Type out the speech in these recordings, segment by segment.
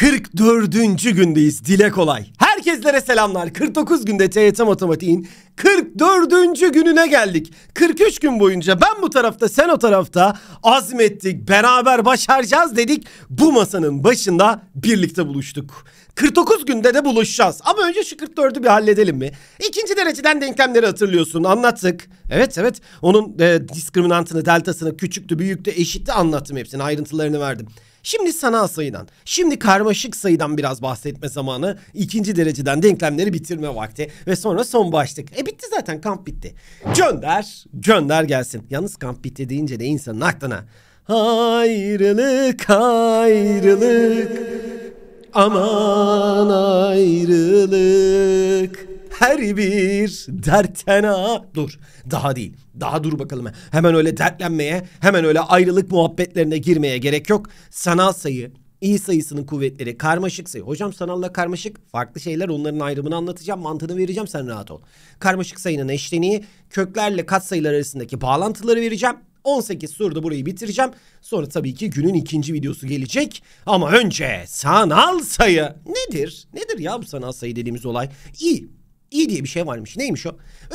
44. gündeyiz dile kolay. Herkeslere selamlar. 49 günde TYT Matematiğin 44. gününe geldik. 43 gün boyunca ben bu tarafta sen o tarafta azmettik. Beraber başaracağız dedik. Bu masanın başında birlikte buluştuk. 49 günde de buluşacağız. Ama önce şu 44'ü bir halledelim mi? İkinci dereceden denklemleri hatırlıyorsun. Anlattık. Evet evet. Onun e, diskriminantını, deltasını, küçüktü, büyüktü, eşitti anlattım hepsini. Ayrıntılarını verdim. Şimdi sanal sayıdan, şimdi karmaşık sayıdan biraz bahsetme zamanı. ikinci dereceden denklemleri bitirme vakti ve sonra son başlık. E bitti zaten kamp bitti. Gönder, gönder gelsin. Yalnız kamp bitti deyince de insanın aklına ayrılık, ayrılık, aman ayrılık her bir dertten ha. Dur daha değil daha dur bakalım. Hemen öyle dertlenmeye hemen öyle ayrılık muhabbetlerine girmeye gerek yok. Sanal sayı İyi sayısının kuvvetleri, karmaşık sayı. Hocam sanalla karmaşık farklı şeyler onların ayrımını anlatacağım. Mantığını vereceğim sen rahat ol. Karmaşık sayının eşleniği, köklerle kat sayılar arasındaki bağlantıları vereceğim. 18 soruda burayı bitireceğim. Sonra tabii ki günün ikinci videosu gelecek. Ama önce sanal sayı nedir? Nedir ya bu sanal sayı dediğimiz olay? İyi İyi diye bir şey varmış. Neymiş o?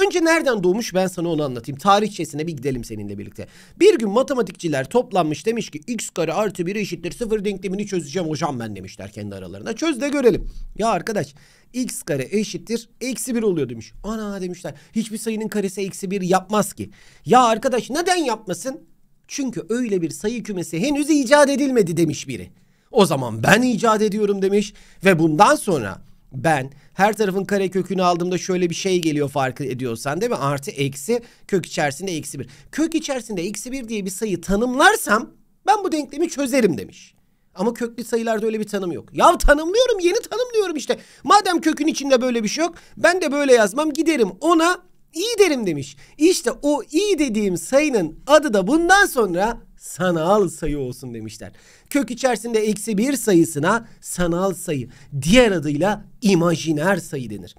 Önce nereden doğmuş ben sana onu anlatayım. Tarihçesine bir gidelim seninle birlikte. Bir gün matematikçiler toplanmış demiş ki x kare artı 1 eşittir sıfır denklemini çözeceğim hocam ben demişler kendi aralarında. Çöz de görelim. Ya arkadaş x kare eşittir eksi 1 oluyor demiş. Ana demişler hiçbir sayının karesi eksi 1 yapmaz ki. Ya arkadaş neden yapmasın? Çünkü öyle bir sayı kümesi henüz icat edilmedi demiş biri. O zaman ben icat ediyorum demiş ve bundan sonra ben her tarafın kare kökünü aldığımda şöyle bir şey geliyor fark ediyorsan değil mi? Artı eksi kök içerisinde eksi bir. Kök içerisinde eksi bir diye bir sayı tanımlarsam ben bu denklemi çözerim demiş. Ama köklü sayılarda öyle bir tanım yok. Ya tanımlıyorum yeni tanımlıyorum işte. Madem kökün içinde böyle bir şey yok ben de böyle yazmam giderim ona i derim demiş. İşte o i dediğim sayının adı da bundan sonra sanal sayı olsun demişler. Kök içerisinde eksi bir sayısına sanal sayı diğer adıyla imajiner sayı denir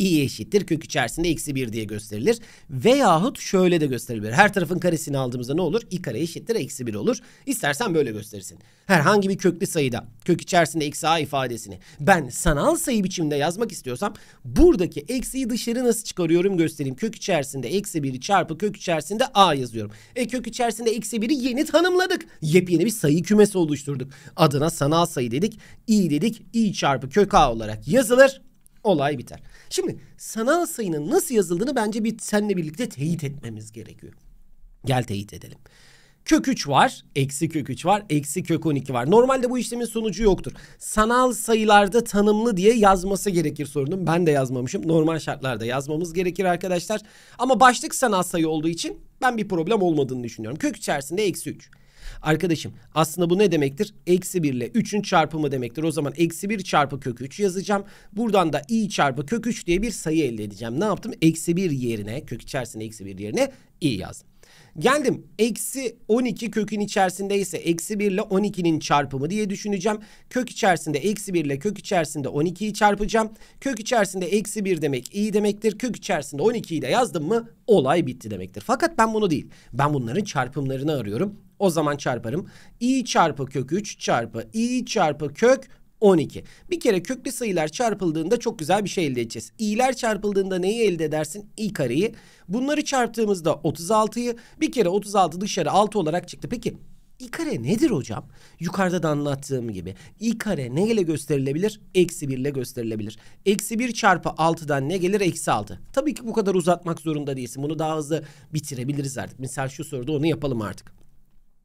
i eşittir kök içerisinde eksi 1 diye gösterilir. Veyahut şöyle de gösterilir. Her tarafın karesini aldığımızda ne olur? i kare eşittir eksi 1 olur. İstersen böyle gösterirsin. Herhangi bir köklü sayıda kök içerisinde eksi a ifadesini ben sanal sayı biçiminde yazmak istiyorsam buradaki eksiyi dışarı nasıl çıkarıyorum göstereyim. Kök içerisinde eksi 1'i çarpı kök içerisinde a yazıyorum. E kök içerisinde eksi 1'i yeni tanımladık. Yepyeni bir sayı kümesi oluşturduk. Adına sanal sayı dedik. i dedik. i çarpı kök a olarak yazılır. Olay biter. Şimdi sanal sayının nasıl yazıldığını bence bir seninle birlikte teyit etmemiz gerekiyor. Gel teyit edelim. Kök 3 var, eksi kök 3 var, eksi kök 12 var. Normalde bu işlemin sonucu yoktur. Sanal sayılarda tanımlı diye yazması gerekir sorunun. Ben de yazmamışım. Normal şartlarda yazmamız gerekir arkadaşlar. Ama başlık sanal sayı olduğu için ben bir problem olmadığını düşünüyorum. Kök içerisinde eksi 3. Arkadaşım aslında bu ne demektir? Eksi 1 ile 3'ün çarpımı demektir. O zaman eksi 1 çarpı kök 3 yazacağım. Buradan da i çarpı kök 3 diye bir sayı elde edeceğim. Ne yaptım? Eksi 1 yerine kök içerisinde eksi 1 yerine i yazdım. Geldim eksi 12 kökün içerisinde ise eksi 1 ile 12'nin çarpımı diye düşüneceğim. Kök içerisinde eksi 1 ile kök içerisinde 12'yi çarpacağım. Kök içerisinde eksi 1 demek iyi demektir. Kök içerisinde 12'yi de yazdım mı olay bitti demektir. Fakat ben bunu değil ben bunların çarpımlarını arıyorum. O zaman çarparım. i çarpı kök 3 çarpı i çarpı kök 12. Bir kere köklü sayılar çarpıldığında çok güzel bir şey elde edeceğiz. İ'ler çarpıldığında neyi elde edersin? İ kareyi. Bunları çarptığımızda 36'yı bir kere 36 dışarı 6 olarak çıktı. Peki i kare nedir hocam? Yukarıda da anlattığım gibi. i kare ne ile gösterilebilir? Eksi 1 ile gösterilebilir. Eksi 1 çarpı 6'dan ne gelir? Eksi 6. Tabii ki bu kadar uzatmak zorunda değilsin. Bunu daha hızlı bitirebiliriz artık. Misal şu soruda onu yapalım artık.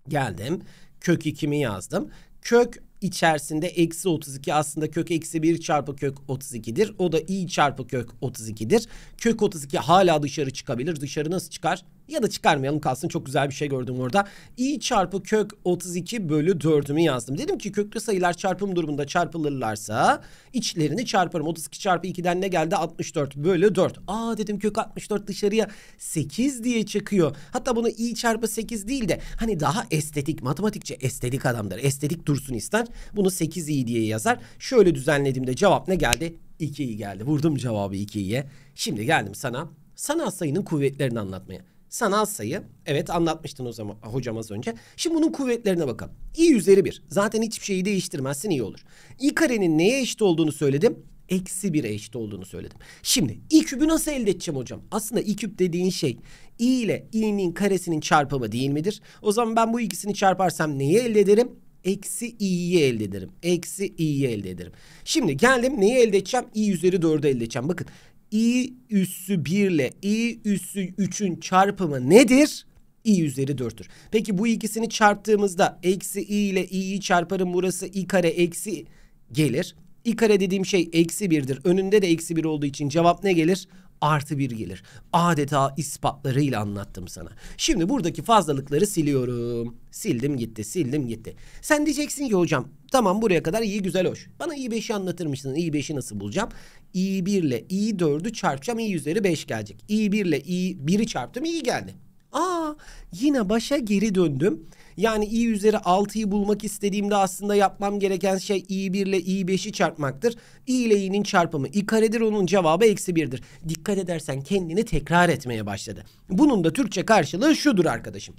Geldim. Kök 2'mi yazdım. Kök içerisinde eksi 32 aslında kök eksi 1 çarpı kök 32'dir. O da i çarpı kök 32'dir. Kök 32 hala dışarı çıkabilir. Dışarı nasıl çıkar? Ya da çıkarmayalım kalsın çok güzel bir şey gördüm orada. i çarpı kök 32 bölü 4'ümü yazdım. Dedim ki köklü sayılar çarpım durumunda çarpılırlarsa içlerini çarparım. 32 çarpı 2'den ne geldi? 64 bölü 4. Aa dedim kök 64 dışarıya 8 diye çıkıyor. Hatta bunu i çarpı 8 değil de hani daha estetik matematikçe estetik adamdır. Estetik dursun ister. Bunu 8 i diye yazar. Şöyle düzenlediğimde cevap ne geldi? 2 i geldi. Vurdum cevabı 2i'ye. Şimdi geldim sana sanal sayının kuvvetlerini anlatmaya. Sanal sayı evet anlatmıştın o zaman hocam az önce. Şimdi bunun kuvvetlerine bakalım. i üzeri 1. Zaten hiçbir şeyi değiştirmezsin iyi olur. i karenin neye eşit olduğunu söyledim. Eksi 1'e eşit olduğunu söyledim. Şimdi i kübü nasıl elde edeceğim hocam? Aslında i küp dediğin şey i ile i'nin karesinin çarpımı değil midir? O zaman ben bu ikisini çarparsam neyi elde ederim? Eksi i'yi elde ederim. Eksi i'yi elde ederim. Şimdi geldim neyi elde edeceğim? i üzeri 4'ü elde edeceğim. Bakın i üssü 1 ile i üssü 3'ün çarpımı nedir? i üzeri 4'tür. Peki bu ikisini çarptığımızda eksi i ile i'yi çarparım burası i kare eksi gelir. i kare dediğim şey eksi 1'dir. Önünde de eksi 1 olduğu için cevap ne gelir? artı bir gelir. Adeta ispatlarıyla anlattım sana. Şimdi buradaki fazlalıkları siliyorum. Sildim gitti, sildim gitti. Sen diyeceksin ki hocam tamam buraya kadar iyi güzel hoş. Bana i5'i anlatırmışsın. i5'i nasıl bulacağım? i1 ile i4'ü çarpacağım. i üzeri 5 gelecek. i1 ile i1'i çarptım iyi geldi. Aa yine başa geri döndüm. Yani i üzeri 6'yı bulmak istediğimde aslında yapmam gereken şey i1 ile i5'i çarpmaktır. i ile i'nin çarpımı i karedir onun cevabı eksi 1'dir. Dikkat edersen kendini tekrar etmeye başladı. Bunun da Türkçe karşılığı şudur arkadaşım.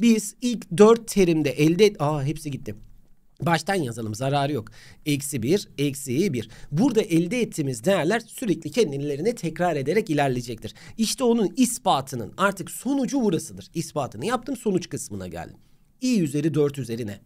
Biz ilk 4 terimde elde... Et... Aa hepsi gitti. Baştan yazalım zararı yok. Eksi 1, eksi 1. Burada elde ettiğimiz değerler sürekli kendilerini tekrar ederek ilerleyecektir. İşte onun ispatının artık sonucu burasıdır. İspatını yaptım sonuç kısmına geldim i üzeri 4 üzerine.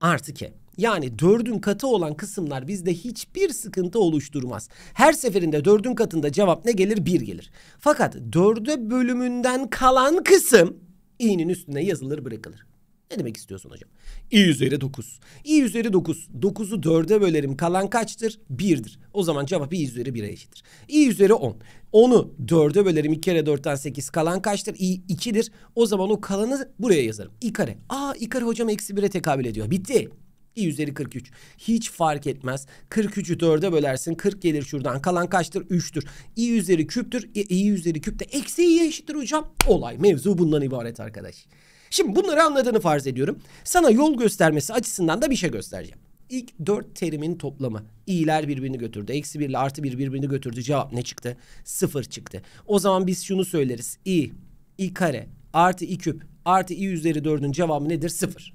Artı k. Yani dördün katı olan kısımlar bizde hiçbir sıkıntı oluşturmaz. Her seferinde dördün katında cevap ne gelir? Bir gelir. Fakat dörde bölümünden kalan kısım i'nin üstüne yazılır bırakılır. Ne demek istiyorsun hocam? i üzeri 9. i üzeri 9. 9'u 4'e bölerim. Kalan kaçtır? 1'dir. O zaman cevap i üzeri 1'e eşittir. i üzeri 10. 10'u 4'e bölerim. 2 kere 4'ten 8. Kalan kaçtır? i 2'dir. O zaman o kalanı buraya yazarım. i kare. Aa i kare hocam eksi 1'e tekabül ediyor. Bitti. i üzeri 43. Hiç fark etmez. 43'ü 4'e bölersin. 40 gelir şuradan. Kalan kaçtır? 3'tür. i üzeri küptür. i, i üzeri küp de eksi i'ye eşittir hocam. Olay mevzu bundan ibaret arkadaş. Şimdi bunları anladığını farz ediyorum. Sana yol göstermesi açısından da bir şey göstereceğim. İlk dört terimin toplamı. İyiler birbirini götürdü. Eksi bir ile artı bir birbirini götürdü. Cevap ne çıktı? Sıfır çıktı. O zaman biz şunu söyleriz. i, i kare artı i küp artı i üzeri dördün cevabı nedir? Sıfır.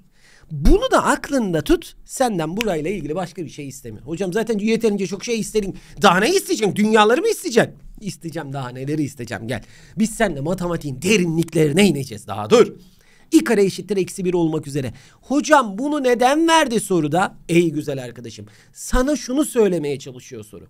Bunu da aklında tut. Senden burayla ilgili başka bir şey isteme. Hocam zaten yeterince çok şey istedin. Daha ne isteyeceğim? Dünyaları mı isteyeceğim? İsteyeceğim daha neleri isteyeceğim gel. Biz seninle matematiğin derinliklerine ineceğiz daha dur i kare eşittir eksi 1 olmak üzere. Hocam bunu neden verdi soruda? Ey güzel arkadaşım sana şunu söylemeye çalışıyor soru.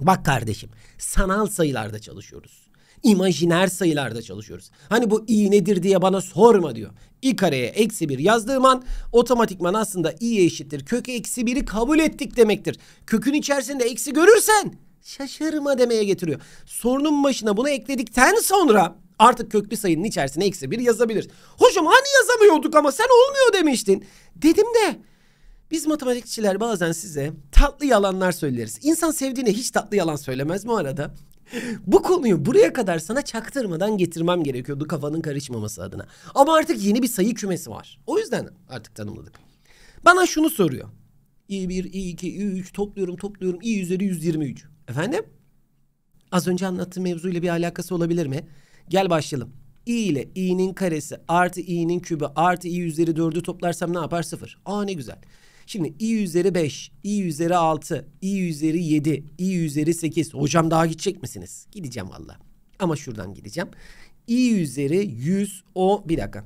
Bak kardeşim sanal sayılarda çalışıyoruz. İmajiner sayılarda çalışıyoruz. Hani bu i nedir diye bana sorma diyor. i kareye eksi 1 yazdığım an otomatikman aslında i eşittir kökü eksi 1'i kabul ettik demektir. Kökün içerisinde eksi görürsen şaşırma demeye getiriyor. Sorunun başına bunu ekledikten sonra Artık köklü sayının içerisine eksi bir yazabilir. Hocam hani yazamıyorduk ama sen olmuyor demiştin. Dedim de biz matematikçiler bazen size tatlı yalanlar söyleriz. İnsan sevdiğine hiç tatlı yalan söylemez mi arada? Bu konuyu buraya kadar sana çaktırmadan getirmem gerekiyordu kafanın karışmaması adına. Ama artık yeni bir sayı kümesi var. O yüzden artık tanımladık. Bana şunu soruyor. i1, i2, i topluyorum topluyorum i üzeri 123. Efendim? Az önce anlattığım mevzuyla bir alakası olabilir mi? Gel başlayalım. i ile i'nin karesi artı i'nin kübü artı i üzeri 4'ü toplarsam ne yapar? 0. Aa ne güzel. Şimdi i üzeri 5, i üzeri 6, i üzeri 7, i üzeri 8. Hocam daha gidecek misiniz? Gideceğim valla. Ama şuradan gideceğim. i üzeri 110 bir dakika.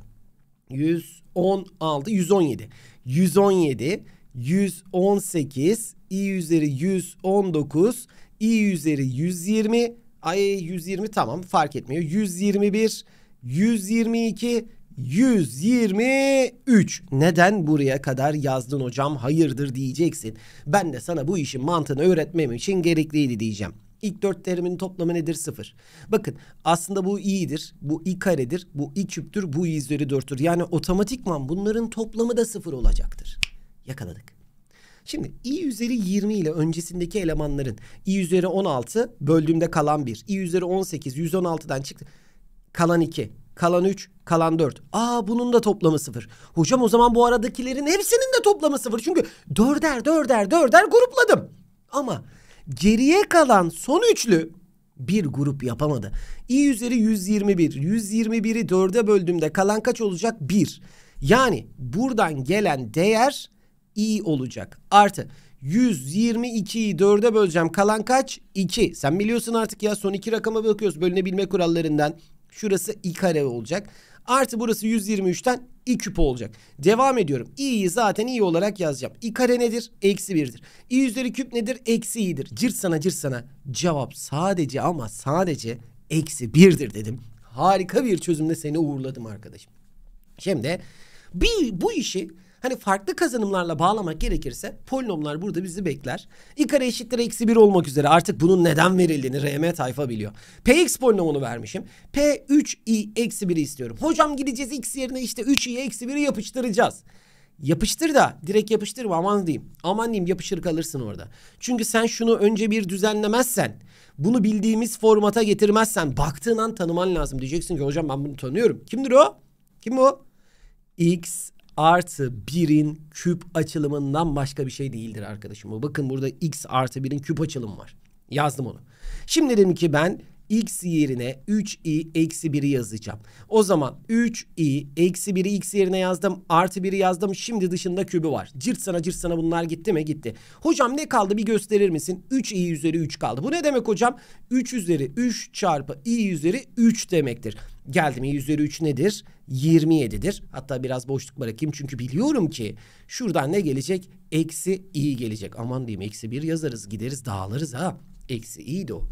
116, 117. 117, 118, i üzeri 119, i üzeri 120, Ay 120 tamam fark etmiyor. 121, 122, 123. Neden buraya kadar yazdın hocam hayırdır diyeceksin. Ben de sana bu işin mantığını öğretmem için gerekliydi diyeceğim. İlk dört terimin toplamı nedir? Sıfır. Bakın aslında bu i'dir, bu i karedir, bu i küptür, bu i üzeri dörttür. Yani otomatikman bunların toplamı da sıfır olacaktır. Yakaladık. Şimdi i üzeri 20 ile öncesindeki elemanların i üzeri 16 böldüğümde kalan 1. i üzeri 18 116'dan çıktı. Kalan 2. Kalan 3. Kalan 4. Aa bunun da toplamı 0. Hocam o zaman bu aradakilerin hepsinin de toplamı 0. Çünkü dörder dörder dörder grupladım. Ama geriye kalan son üçlü bir grup yapamadı. i üzeri 121. 121'i 4'e böldüğümde kalan kaç olacak? 1. Yani buradan gelen değer i olacak. Artı 122'yi 4'e böleceğim. Kalan kaç? 2. Sen biliyorsun artık ya son iki rakama bakıyoruz bölünebilme kurallarından. Şurası i kare olacak. Artı burası 123'ten i küp olacak. Devam ediyorum. i'yi zaten i olarak yazacağım. i kare nedir? Eksi 1'dir. i üzeri küp nedir? Eksi i'dir. Cırt sana cırt sana. Cevap sadece ama sadece eksi 1'dir dedim. Harika bir çözümle seni uğurladım arkadaşım. Şimdi bir, bu işi Hani farklı kazanımlarla bağlamak gerekirse polinomlar burada bizi bekler. İ kare eşittir eksi 1 olmak üzere artık bunun neden verildiğini RM tayfa biliyor. Px polinomunu vermişim. P3i eksi 1'i istiyorum. Hocam gideceğiz x yerine işte 3i eksi 1'i yapıştıracağız. Yapıştır da direkt yapıştırma aman diyeyim. Aman diyeyim yapışır kalırsın orada. Çünkü sen şunu önce bir düzenlemezsen bunu bildiğimiz formata getirmezsen baktığın an tanıman lazım. Diyeceksin ki hocam ben bunu tanıyorum. Kimdir o? Kim o? X artı 1'in küp açılımından başka bir şey değildir arkadaşım. Bakın burada x artı 1'in küp açılımı var. Yazdım onu. Şimdi dedim ki ben x yerine 3i eksi 1'i yazacağım. O zaman 3i eksi 1'i x yerine yazdım. Artı 1'i yazdım. Şimdi dışında kübü var. Cırt sana cırt sana bunlar gitti mi? Gitti. Hocam ne kaldı bir gösterir misin? 3i üzeri 3 kaldı. Bu ne demek hocam? 3 üzeri 3 çarpı i üzeri 3 demektir. Geldim i üzeri 3 nedir? 27'dir. Hatta biraz boşluk bırakayım çünkü biliyorum ki şuradan ne gelecek? Eksi i gelecek. Aman diyeyim eksi 1 yazarız gideriz dağılırız ha. Eksi i'di o.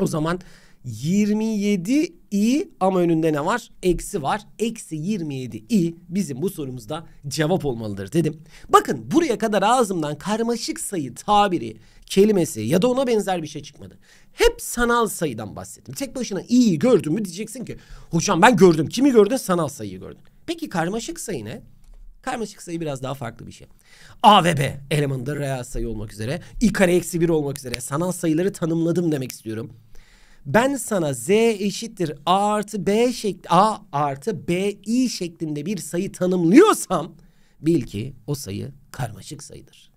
O zaman 27 i ama önünde ne var? Eksi var. Eksi 27 i bizim bu sorumuzda cevap olmalıdır dedim. Bakın buraya kadar ağzımdan karmaşık sayı tabiri, kelimesi ya da ona benzer bir şey çıkmadı. Hep sanal sayıdan bahsettim. Tek başına i'yi gördün mü diyeceksin ki hocam ben gördüm. Kimi gördün? Sanal sayıyı gördün. Peki karmaşık sayı ne? Karmaşık sayı biraz daha farklı bir şey. A ve B elemanında reel sayı olmak üzere. i kare eksi 1 olmak üzere. Sanal sayıları tanımladım demek istiyorum ben sana z eşittir a artı b şekli a artı b i şeklinde bir sayı tanımlıyorsam bil ki o sayı karmaşık sayıdır.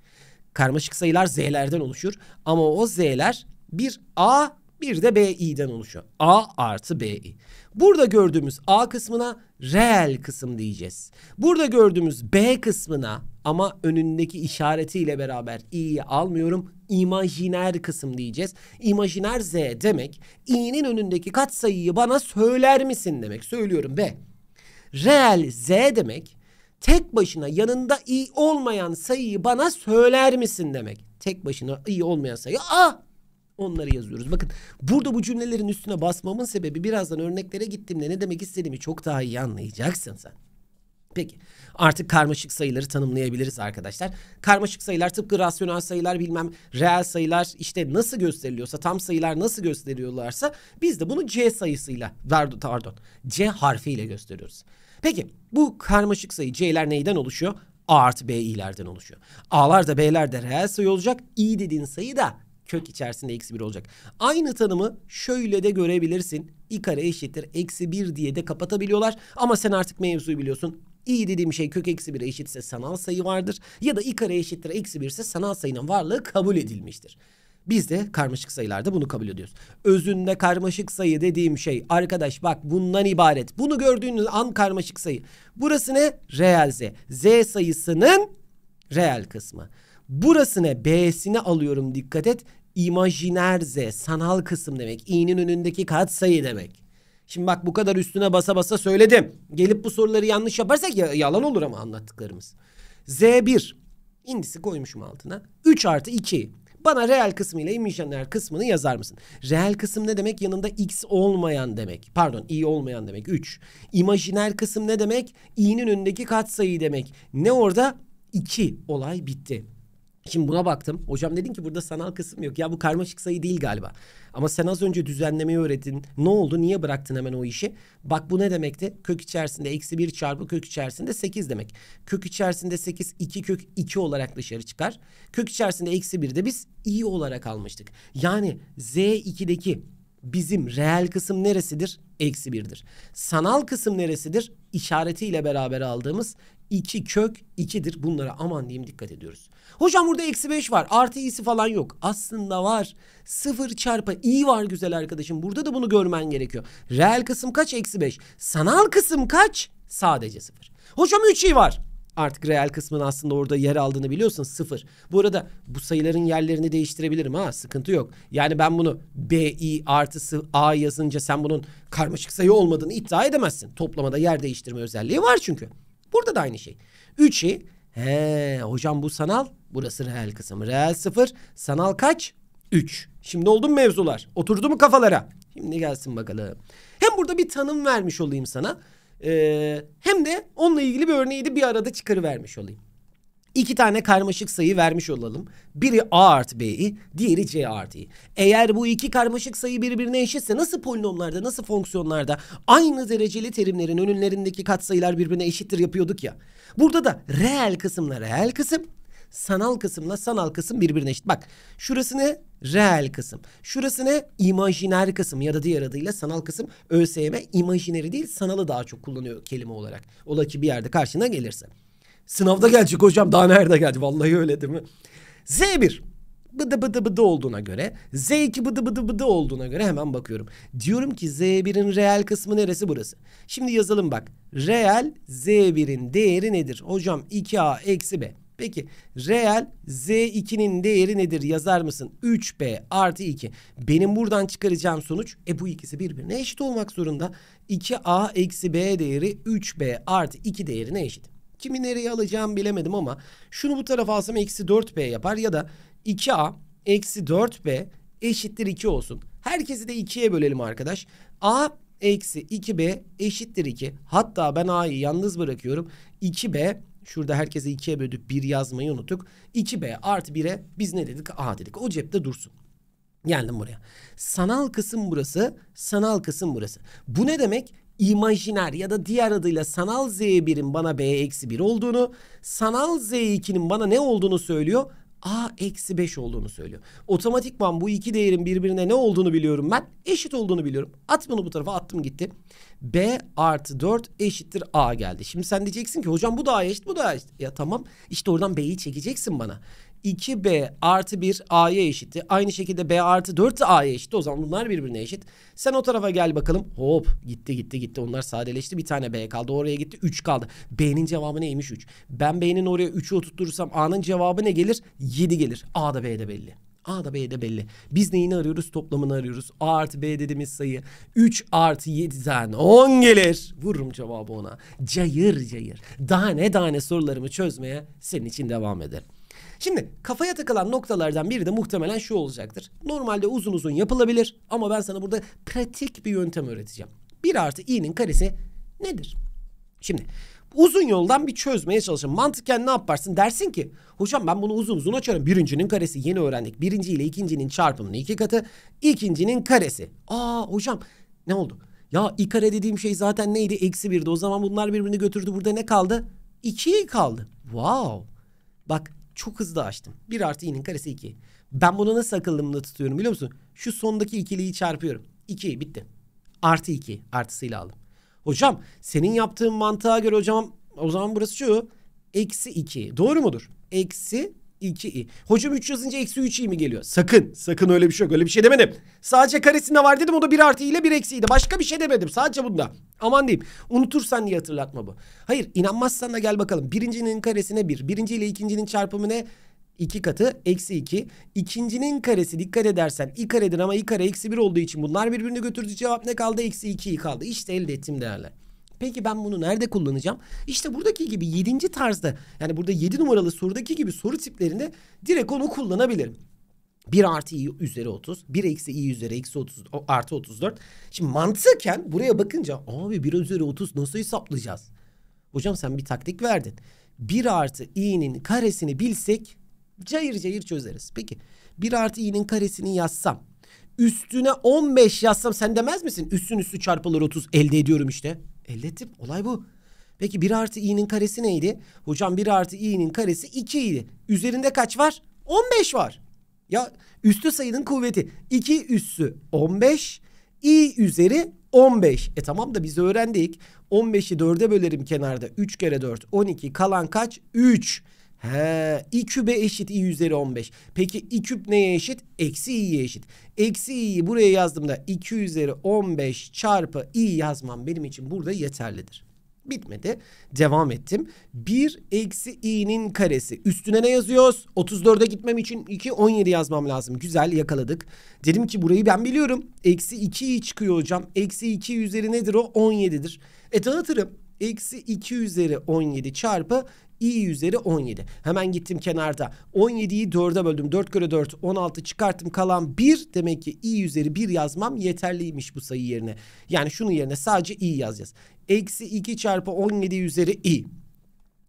Karmaşık sayılar z'lerden oluşur ama o z'ler bir a bir de bi'den oluşuyor. a artı bi. Burada gördüğümüz a kısmına reel kısım diyeceğiz. Burada gördüğümüz b kısmına ama önündeki işaretiyle beraber i'yi almıyorum. İmajiner kısım diyeceğiz. İmajiner z demek i'nin önündeki katsayıyı bana söyler misin demek. Söylüyorum b. Reel z demek tek başına yanında i olmayan sayıyı bana söyler misin demek. Tek başına i olmayan sayı a onları yazıyoruz. Bakın burada bu cümlelerin üstüne basmamın sebebi birazdan örneklere gittiğimde ne demek istediğimi çok daha iyi anlayacaksın sen. Peki artık karmaşık sayıları tanımlayabiliriz arkadaşlar. Karmaşık sayılar tıpkı rasyonel sayılar bilmem reel sayılar işte nasıl gösteriliyorsa tam sayılar nasıl gösteriyorlarsa biz de bunu C sayısıyla pardon C harfiyle gösteriyoruz. Peki bu karmaşık sayı C'ler neyden oluşuyor? A artı B i'lerden oluşuyor. A'lar da B'ler de reel sayı olacak. i dediğin sayı da kök içerisinde eksi 1 olacak. Aynı tanımı şöyle de görebilirsin. i kare eşittir eksi 1 diye de kapatabiliyorlar. Ama sen artık mevzuyu biliyorsun i dediğim şey kök eksi 1'e eşitse sanal sayı vardır. Ya da i kare eşittir eksi 1 ise sanal sayının varlığı kabul edilmiştir. Biz de karmaşık sayılarda bunu kabul ediyoruz. Özünde karmaşık sayı dediğim şey arkadaş bak bundan ibaret. Bunu gördüğünüz an karmaşık sayı. Burası ne? Reel z. Z sayısının reel kısmı. Burası ne? B'sini alıyorum dikkat et. İmajiner z sanal kısım demek. i'nin önündeki katsayı demek. Şimdi bak bu kadar üstüne basa basa söyledim. Gelip bu soruları yanlış yaparsak ya, yalan olur ama anlattıklarımız. Z1 indisi koymuşum altına. 3 artı 2. Bana reel kısmı ile imajiner kısmını yazar mısın? Reel kısım ne demek? Yanında x olmayan demek. Pardon i olmayan demek. 3. İmajiner kısım ne demek? i'nin önündeki katsayı demek. Ne orada? 2. Olay bitti. Şimdi buna baktım. Hocam dedin ki burada sanal kısım yok. Ya bu karmaşık sayı değil galiba. Ama sen az önce düzenlemeyi öğrettin. Ne oldu? Niye bıraktın hemen o işi? Bak bu ne demekti? Kök içerisinde eksi bir çarpı kök içerisinde sekiz demek. Kök içerisinde sekiz iki kök iki olarak dışarı çıkar. Kök içerisinde eksi bir de biz i olarak almıştık. Yani Z2'deki bizim reel kısım neresidir? Eksi birdir. Sanal kısım neresidir? İşaretiyle beraber aldığımız iki kök ikidir. Bunlara aman diyeyim dikkat ediyoruz. Hocam burada eksi beş var. Artı i'si falan yok. Aslında var. Sıfır çarpı iyi var güzel arkadaşım. Burada da bunu görmen gerekiyor. Reel kısım kaç? Eksi beş. Sanal kısım kaç? Sadece sıfır. Hocam üç iyi var artık reel kısmın aslında orada yer aldığını biliyorsun sıfır. Bu arada bu sayıların yerlerini değiştirebilirim ha sıkıntı yok. Yani ben bunu B, I artısı A yazınca sen bunun karmaşık sayı olmadığını iddia edemezsin. Toplamada yer değiştirme özelliği var çünkü. Burada da aynı şey. 3'i he hocam bu sanal burası reel kısım. Reel sıfır sanal kaç? Üç. Şimdi oldu mu mevzular? Oturdu mu kafalara? Şimdi gelsin bakalım. Hem burada bir tanım vermiş olayım sana. Ee, hem de onunla ilgili bir örneği de bir arada çıkarıvermiş olayım. İki tane karmaşık sayı vermiş olalım. Biri A artı B'yi, diğeri C artı i. Eğer bu iki karmaşık sayı birbirine eşitse nasıl polinomlarda, nasıl fonksiyonlarda aynı dereceli terimlerin önünlerindeki katsayılar birbirine eşittir yapıyorduk ya. Burada da reel kısımla reel kısım, Sanal kısımla sanal kısım birbirine eşit. Bak şurası ne? Reel kısım. Şurası ne? İmajiner kısım ya da diğer adıyla sanal kısım ÖSYM imajineri değil sanalı daha çok kullanıyor kelime olarak. Ola ki bir yerde karşına gelirse. Sınavda gelecek hocam daha nerede geldi? Vallahi öyle değil mi? Z1 bıdı bıdı bıdı olduğuna göre Z2 bıdı bıdı bıdı olduğuna göre hemen bakıyorum. Diyorum ki Z1'in reel kısmı neresi burası? Şimdi yazalım bak. Reel Z1'in değeri nedir? Hocam 2A eksi B. Peki reel Z2'nin değeri nedir yazar mısın? 3B artı 2. Benim buradan çıkaracağım sonuç e bu ikisi birbirine eşit olmak zorunda. 2A eksi B değeri 3B artı 2 değerine eşit. Kimi nereye alacağım bilemedim ama şunu bu tarafa alsam eksi 4B yapar ya da 2A eksi 4B eşittir 2 olsun. Herkesi de 2'ye bölelim arkadaş. A eksi 2B eşittir 2. Hatta ben A'yı yalnız bırakıyorum. 2B Şurada herkese ikiye böldük, bir yazmayı unuttuk. 2B artı 1'e biz ne dedik? A dedik. O cepte dursun. Geldim buraya. Sanal kısım burası, sanal kısım burası. Bu ne demek? imajiner ya da diğer adıyla sanal Z1'in bana B eksi 1 olduğunu, sanal Z2'nin bana ne olduğunu söylüyor. A eksi 5 olduğunu söylüyor. Otomatikman bu iki değerin birbirine ne olduğunu biliyorum ben. Eşit olduğunu biliyorum. At bunu bu tarafa attım gitti. B artı 4 eşittir A geldi. Şimdi sen diyeceksin ki hocam bu da eşit bu da eşit. Ya tamam işte oradan B'yi çekeceksin bana. 2b artı 1 a'ya eşitti. Aynı şekilde b artı 4 a'ya eşitti. O zaman bunlar birbirine eşit. Sen o tarafa gel bakalım. Hop gitti gitti gitti. Onlar sadeleşti. Bir tane b kaldı. Oraya gitti. 3 kaldı. B'nin cevabı neymiş 3. Ben b'nin oraya 3'ü oturtursam a'nın cevabı ne gelir? 7 gelir. A da b'de belli. A da b'de belli. Biz neyini arıyoruz? Toplamını arıyoruz. A artı B dediğimiz sayı 3 artı 7'den 10 gelir. Vururum cevabı ona. Cayır cayır. Daha ne tane sorularımı çözmeye senin için devam ederim. Şimdi kafaya takılan noktalardan biri de muhtemelen şu olacaktır. Normalde uzun uzun yapılabilir ama ben sana burada pratik bir yöntem öğreteceğim. 1 artı i'nin karesi nedir? Şimdi uzun yoldan bir çözmeye çalışın. Mantıken ne yaparsın? Dersin ki hocam ben bunu uzun uzun açarım. Birincinin karesi yeni öğrendik. Birinci ile ikincinin çarpımını iki katı. ikincinin karesi. Aa hocam ne oldu? Ya i kare dediğim şey zaten neydi? Eksi birdi. O zaman bunlar birbirini götürdü. Burada ne kaldı? 2 kaldı. Wow. Bak çok hızlı açtım. 1 artı i'nin karesi 2. Ben bunu nasıl akıllımda tutuyorum biliyor musun? Şu sondaki ikiliyi çarpıyorum. 2 bitti. Artı 2 artısıyla aldım. Hocam senin yaptığın mantığa göre hocam o zaman burası şu. Eksi 2 doğru mudur? Eksi 2i. Hocam 3 yazınca eksi 3i mi geliyor? Sakın. Sakın öyle bir şey yok. Öyle bir şey demedim. Sadece karesinde var dedim. O da 1 artı ile 1 eksiydi. Başka bir şey demedim. Sadece bunda. Aman diyeyim. Unutursan diye hatırlatma bu. Hayır inanmazsan da gel bakalım. Birincinin karesine 1. Bir. Birinci ile ikincinin çarpımı ne? 2 katı eksi 2. İkincinin karesi dikkat edersen i karedir ama i kare eksi 1 olduğu için bunlar birbirini götürdü. Cevap ne kaldı? Eksi i kaldı. İşte elde ettiğim değerler. Peki ben bunu nerede kullanacağım? İşte buradaki gibi yedinci tarzda yani burada yedi numaralı sorudaki gibi soru tiplerinde direkt onu kullanabilirim. 1 artı i üzeri 30. 1 eksi i üzeri eksi 30 artı 34. Şimdi mantıken buraya bakınca abi 1 üzeri 30 nasıl hesaplayacağız? Hocam sen bir taktik verdin. 1 artı i'nin karesini bilsek cayır cayır çözeriz. Peki 1 artı i'nin karesini yazsam üstüne 15 yazsam sen demez misin? Üstün üstü çarpılır 30 elde ediyorum işte. Elde ettim. Olay bu. Peki 1 artı i'nin karesi neydi? Hocam 1 artı i'nin karesi 2 idi. Üzerinde kaç var? 15 var. Ya üstü sayının kuvveti. 2 üssü 15. i üzeri 15. E tamam da biz öğrendik. 15'i 4'e bölerim kenarda. 3 kere 4 12. Kalan kaç? 3. He, i kübe eşit i üzeri 15. Peki i küp neye eşit? Eksi i'ye eşit. Eksi i'yi buraya yazdığımda 2 üzeri 15 çarpı i yazmam benim için burada yeterlidir. Bitmedi. Devam ettim. 1 eksi i'nin karesi. Üstüne ne yazıyoruz? 34'e gitmem için 2 17 yazmam lazım. Güzel yakaladık. Dedim ki burayı ben biliyorum. Eksi 2'yi çıkıyor hocam. Eksi 2 üzeri nedir o? 17'dir. E dağıtırım. Eksi 2 üzeri 17 çarpı i üzeri 17. Hemen gittim kenarda 17'yi 4'e böldüm. 4 kere 4 16 çıkarttım kalan 1 demek ki i üzeri 1 yazmam yeterliymiş bu sayı yerine. Yani şunun yerine sadece i yazacağız. Eksi 2 çarpı 17 üzeri i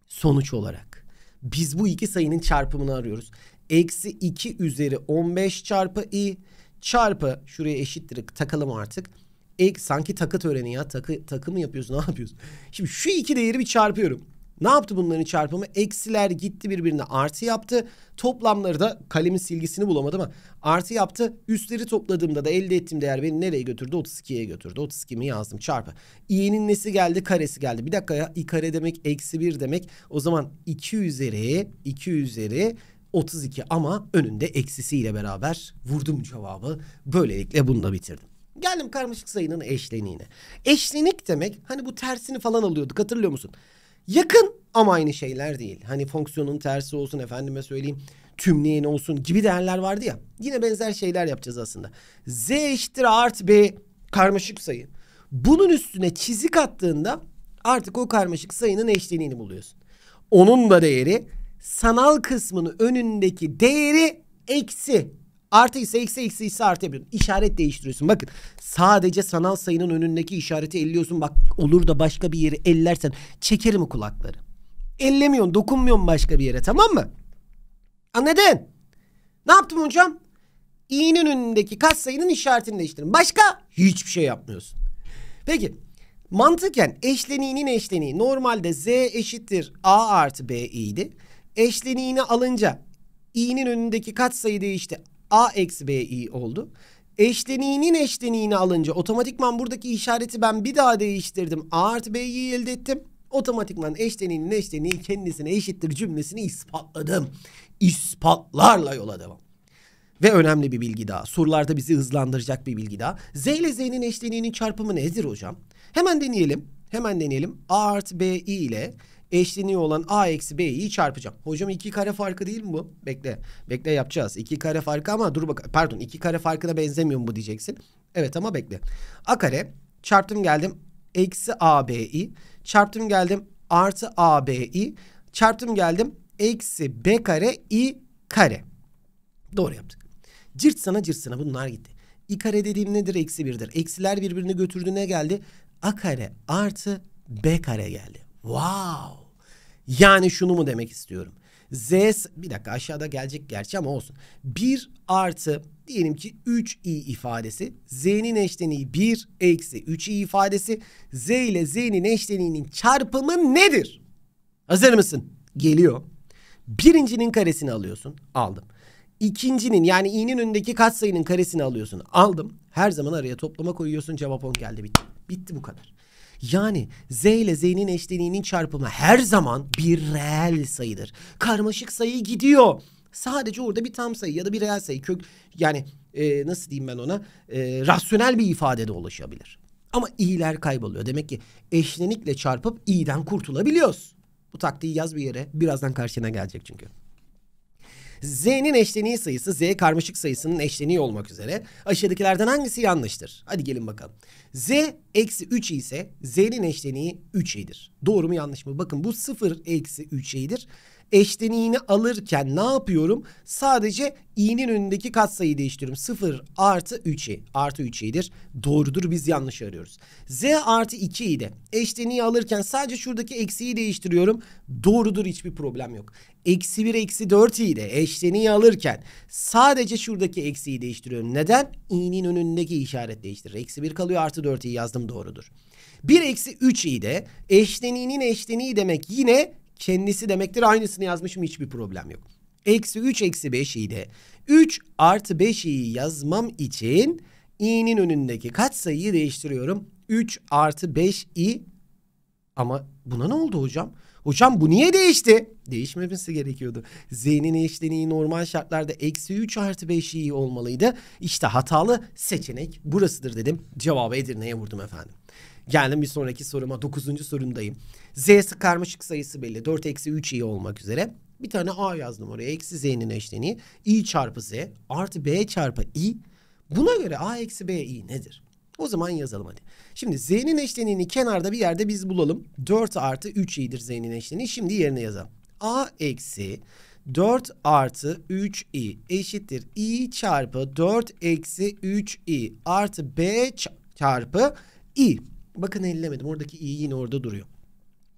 sonuç olarak. Biz bu iki sayının çarpımını arıyoruz. Eksi 2 üzeri 15 çarpı i çarpı şuraya eşittir takalım artık. Ek, sanki takı töreni ya takı, takı mı yapıyorsun ne yapıyorsun? Şimdi şu iki değeri bir çarpıyorum. Ne yaptı bunların çarpımı? Eksiler gitti birbirine artı yaptı. Toplamları da kalemin silgisini bulamadım ama artı yaptı. Üstleri topladığımda da elde ettiğim değer beni nereye götürdü? 32'ye götürdü. 32 mi yazdım çarpı. i'nin nesi geldi? Karesi geldi. Bir dakika ya i kare demek eksi 1 demek. O zaman 2 üzeri 2 üzeri 32 ama önünde eksisiyle beraber vurdum cevabı. Böylelikle bunu da bitirdim. Geldim karmaşık sayının eşleniğine. Eşlenik demek hani bu tersini falan alıyorduk hatırlıyor musun? Yakın ama aynı şeyler değil. Hani fonksiyonun tersi olsun efendime söyleyeyim tümleyen olsun gibi değerler vardı ya. Yine benzer şeyler yapacağız aslında. Z eşittir artı B karmaşık sayı. Bunun üstüne çizik attığında artık o karmaşık sayının eşleniğini buluyorsun. Onun da değeri sanal kısmının önündeki değeri eksi Artı ise x'e x'e x'e artı yapıyorsun. İşaret değiştiriyorsun. Bakın sadece sanal sayının önündeki işareti elliyorsun. Bak olur da başka bir yeri ellersen çekerim kulakları. Ellemiyorsun dokunmuyorsun başka bir yere tamam mı? Anladın? Ne yaptım hocam? İnin önündeki kat sayının işaretini değiştirin. Başka hiçbir şey yapmıyorsun. Peki mantıken eşleniğinin eşleniği normalde z eşittir a artı b i'di. Eşleniğini alınca i'nin önündeki katsayı değişti. A eksi BI oldu. Eşleniğinin eşleniğini alınca otomatikman buradaki işareti ben bir daha değiştirdim. A artı B'yi elde ettim. Otomatikman eşleniğinin eşleniği kendisine eşittir cümlesini ispatladım. İspatlarla yola devam. Ve önemli bir bilgi daha. Sorularda bizi hızlandıracak bir bilgi daha. Z ile Z'nin eşleniğinin çarpımı nedir hocam? Hemen deneyelim. Hemen deneyelim. A artı BI ile eşleniği olan a eksi b'yi çarpacağım. Hocam iki kare farkı değil mi bu? Bekle. Bekle yapacağız. İki kare farkı ama dur bak pardon iki kare farkına benzemiyor mu bu diyeceksin. Evet ama bekle. A kare çarptım geldim eksi a b'i çarptım geldim artı a b'i çarptım geldim eksi b kare i kare. Doğru yaptık. Cırt sana cırt sana bunlar gitti. i kare dediğim nedir? Eksi birdir. Eksiler birbirini götürdüğüne geldi. a kare artı b kare geldi. Wow. Yani şunu mu demek istiyorum? Z bir dakika aşağıda gelecek gerçi ama olsun. 1 artı diyelim ki 3i ifadesi. Z'nin eşleniği 1 eksi 3i ifadesi. Z ile Z'nin eşleniğinin çarpımı nedir? Hazır mısın? Geliyor. Birincinin karesini alıyorsun. Aldım. İkincinin yani i'nin önündeki katsayının karesini alıyorsun. Aldım. Her zaman araya toplama koyuyorsun. Cevap 10 geldi bitti. Bitti bu kadar. Yani z ile z'nin eşleniğinin çarpımı her zaman bir reel sayıdır. Karmaşık sayı gidiyor. Sadece orada bir tam sayı ya da bir reel sayı kök yani e, nasıl diyeyim ben ona e, rasyonel bir ifadede ulaşabilir. Ama i'ler kayboluyor. Demek ki eşlenikle çarpıp i'den kurtulabiliyoruz. Bu taktiği yaz bir yere. Birazdan karşına gelecek çünkü. Z'nin eşleniği sayısı Z karmaşık sayısının eşleniği olmak üzere. Aşağıdakilerden hangisi yanlıştır? Hadi gelin bakalım. Z eksi 3 ise Z'nin eşleniği 3i'dir. Doğru mu yanlış mı? Bakın bu 0 eksi 3i'dir eşten iğne alırken ne yapıyorum? Sadece i'nin önündeki katsayıyı değiştiriyorum. 0 artı 3 Artı 3 Doğrudur biz yanlış arıyoruz. z artı 2'yi de eşten i'yi alırken sadece şuradaki eksiyi değiştiriyorum. Doğrudur hiçbir problem yok. Eksi 1 eksi 4 de eşten i'yi alırken sadece şuradaki eksiyi değiştiriyorum. Neden? i'nin önündeki işaret değiştirir. Eksi 1 kalıyor artı 4 yazdım doğrudur. 1 eksi 3i de eşleniğinin eşleniği demek yine kendisi demektir. Aynısını yazmışım hiçbir problem yok. Eksi 3 eksi 5 i de 3 artı 5'i yazmam için i'nin önündeki katsayıyı değiştiriyorum. 3 artı 5i ama buna ne oldu hocam? Hocam bu niye değişti? Değişmemesi gerekiyordu. Z'nin eşleniği normal şartlarda eksi 3 artı 5 i olmalıydı. İşte hatalı seçenek burasıdır dedim. Cevabı Edirne'ye vurdum efendim. Geldim bir sonraki soruma. Dokuzuncu sorundayım. Z'si karmaşık sayısı belli. 4 eksi 3 i olmak üzere. Bir tane A yazdım oraya. Eksi Z'nin eşleniği. i çarpı Z artı B çarpı i. Buna göre A eksi B i nedir? O zaman yazalım hadi. Şimdi Z'nin eşleniğini kenarda bir yerde biz bulalım. 4 artı 3 i'dir Z'nin eşleniği. Şimdi yerine yazalım. A eksi 4 artı 3i eşittir i çarpı 4 eksi 3i artı b çarpı i. Bakın ellemedim. Oradaki i yine orada duruyor.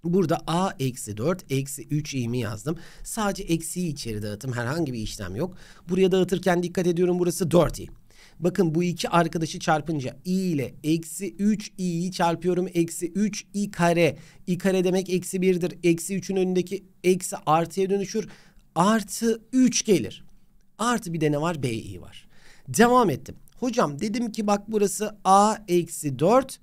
Burada a eksi 4 eksi 3 i'mi yazdım. Sadece eksiyi içeri dağıtım. Herhangi bir işlem yok. Buraya dağıtırken dikkat ediyorum burası 4 i. Bakın bu iki arkadaşı çarpınca i ile eksi 3 i'yi çarpıyorum. Eksi 3 i kare. i kare demek eksi 1'dir. Eksi 3'ün önündeki eksi artıya dönüşür. Artı 3 gelir. Artı bir de ne var? b i var. Devam ettim. Hocam dedim ki bak burası a eksi 4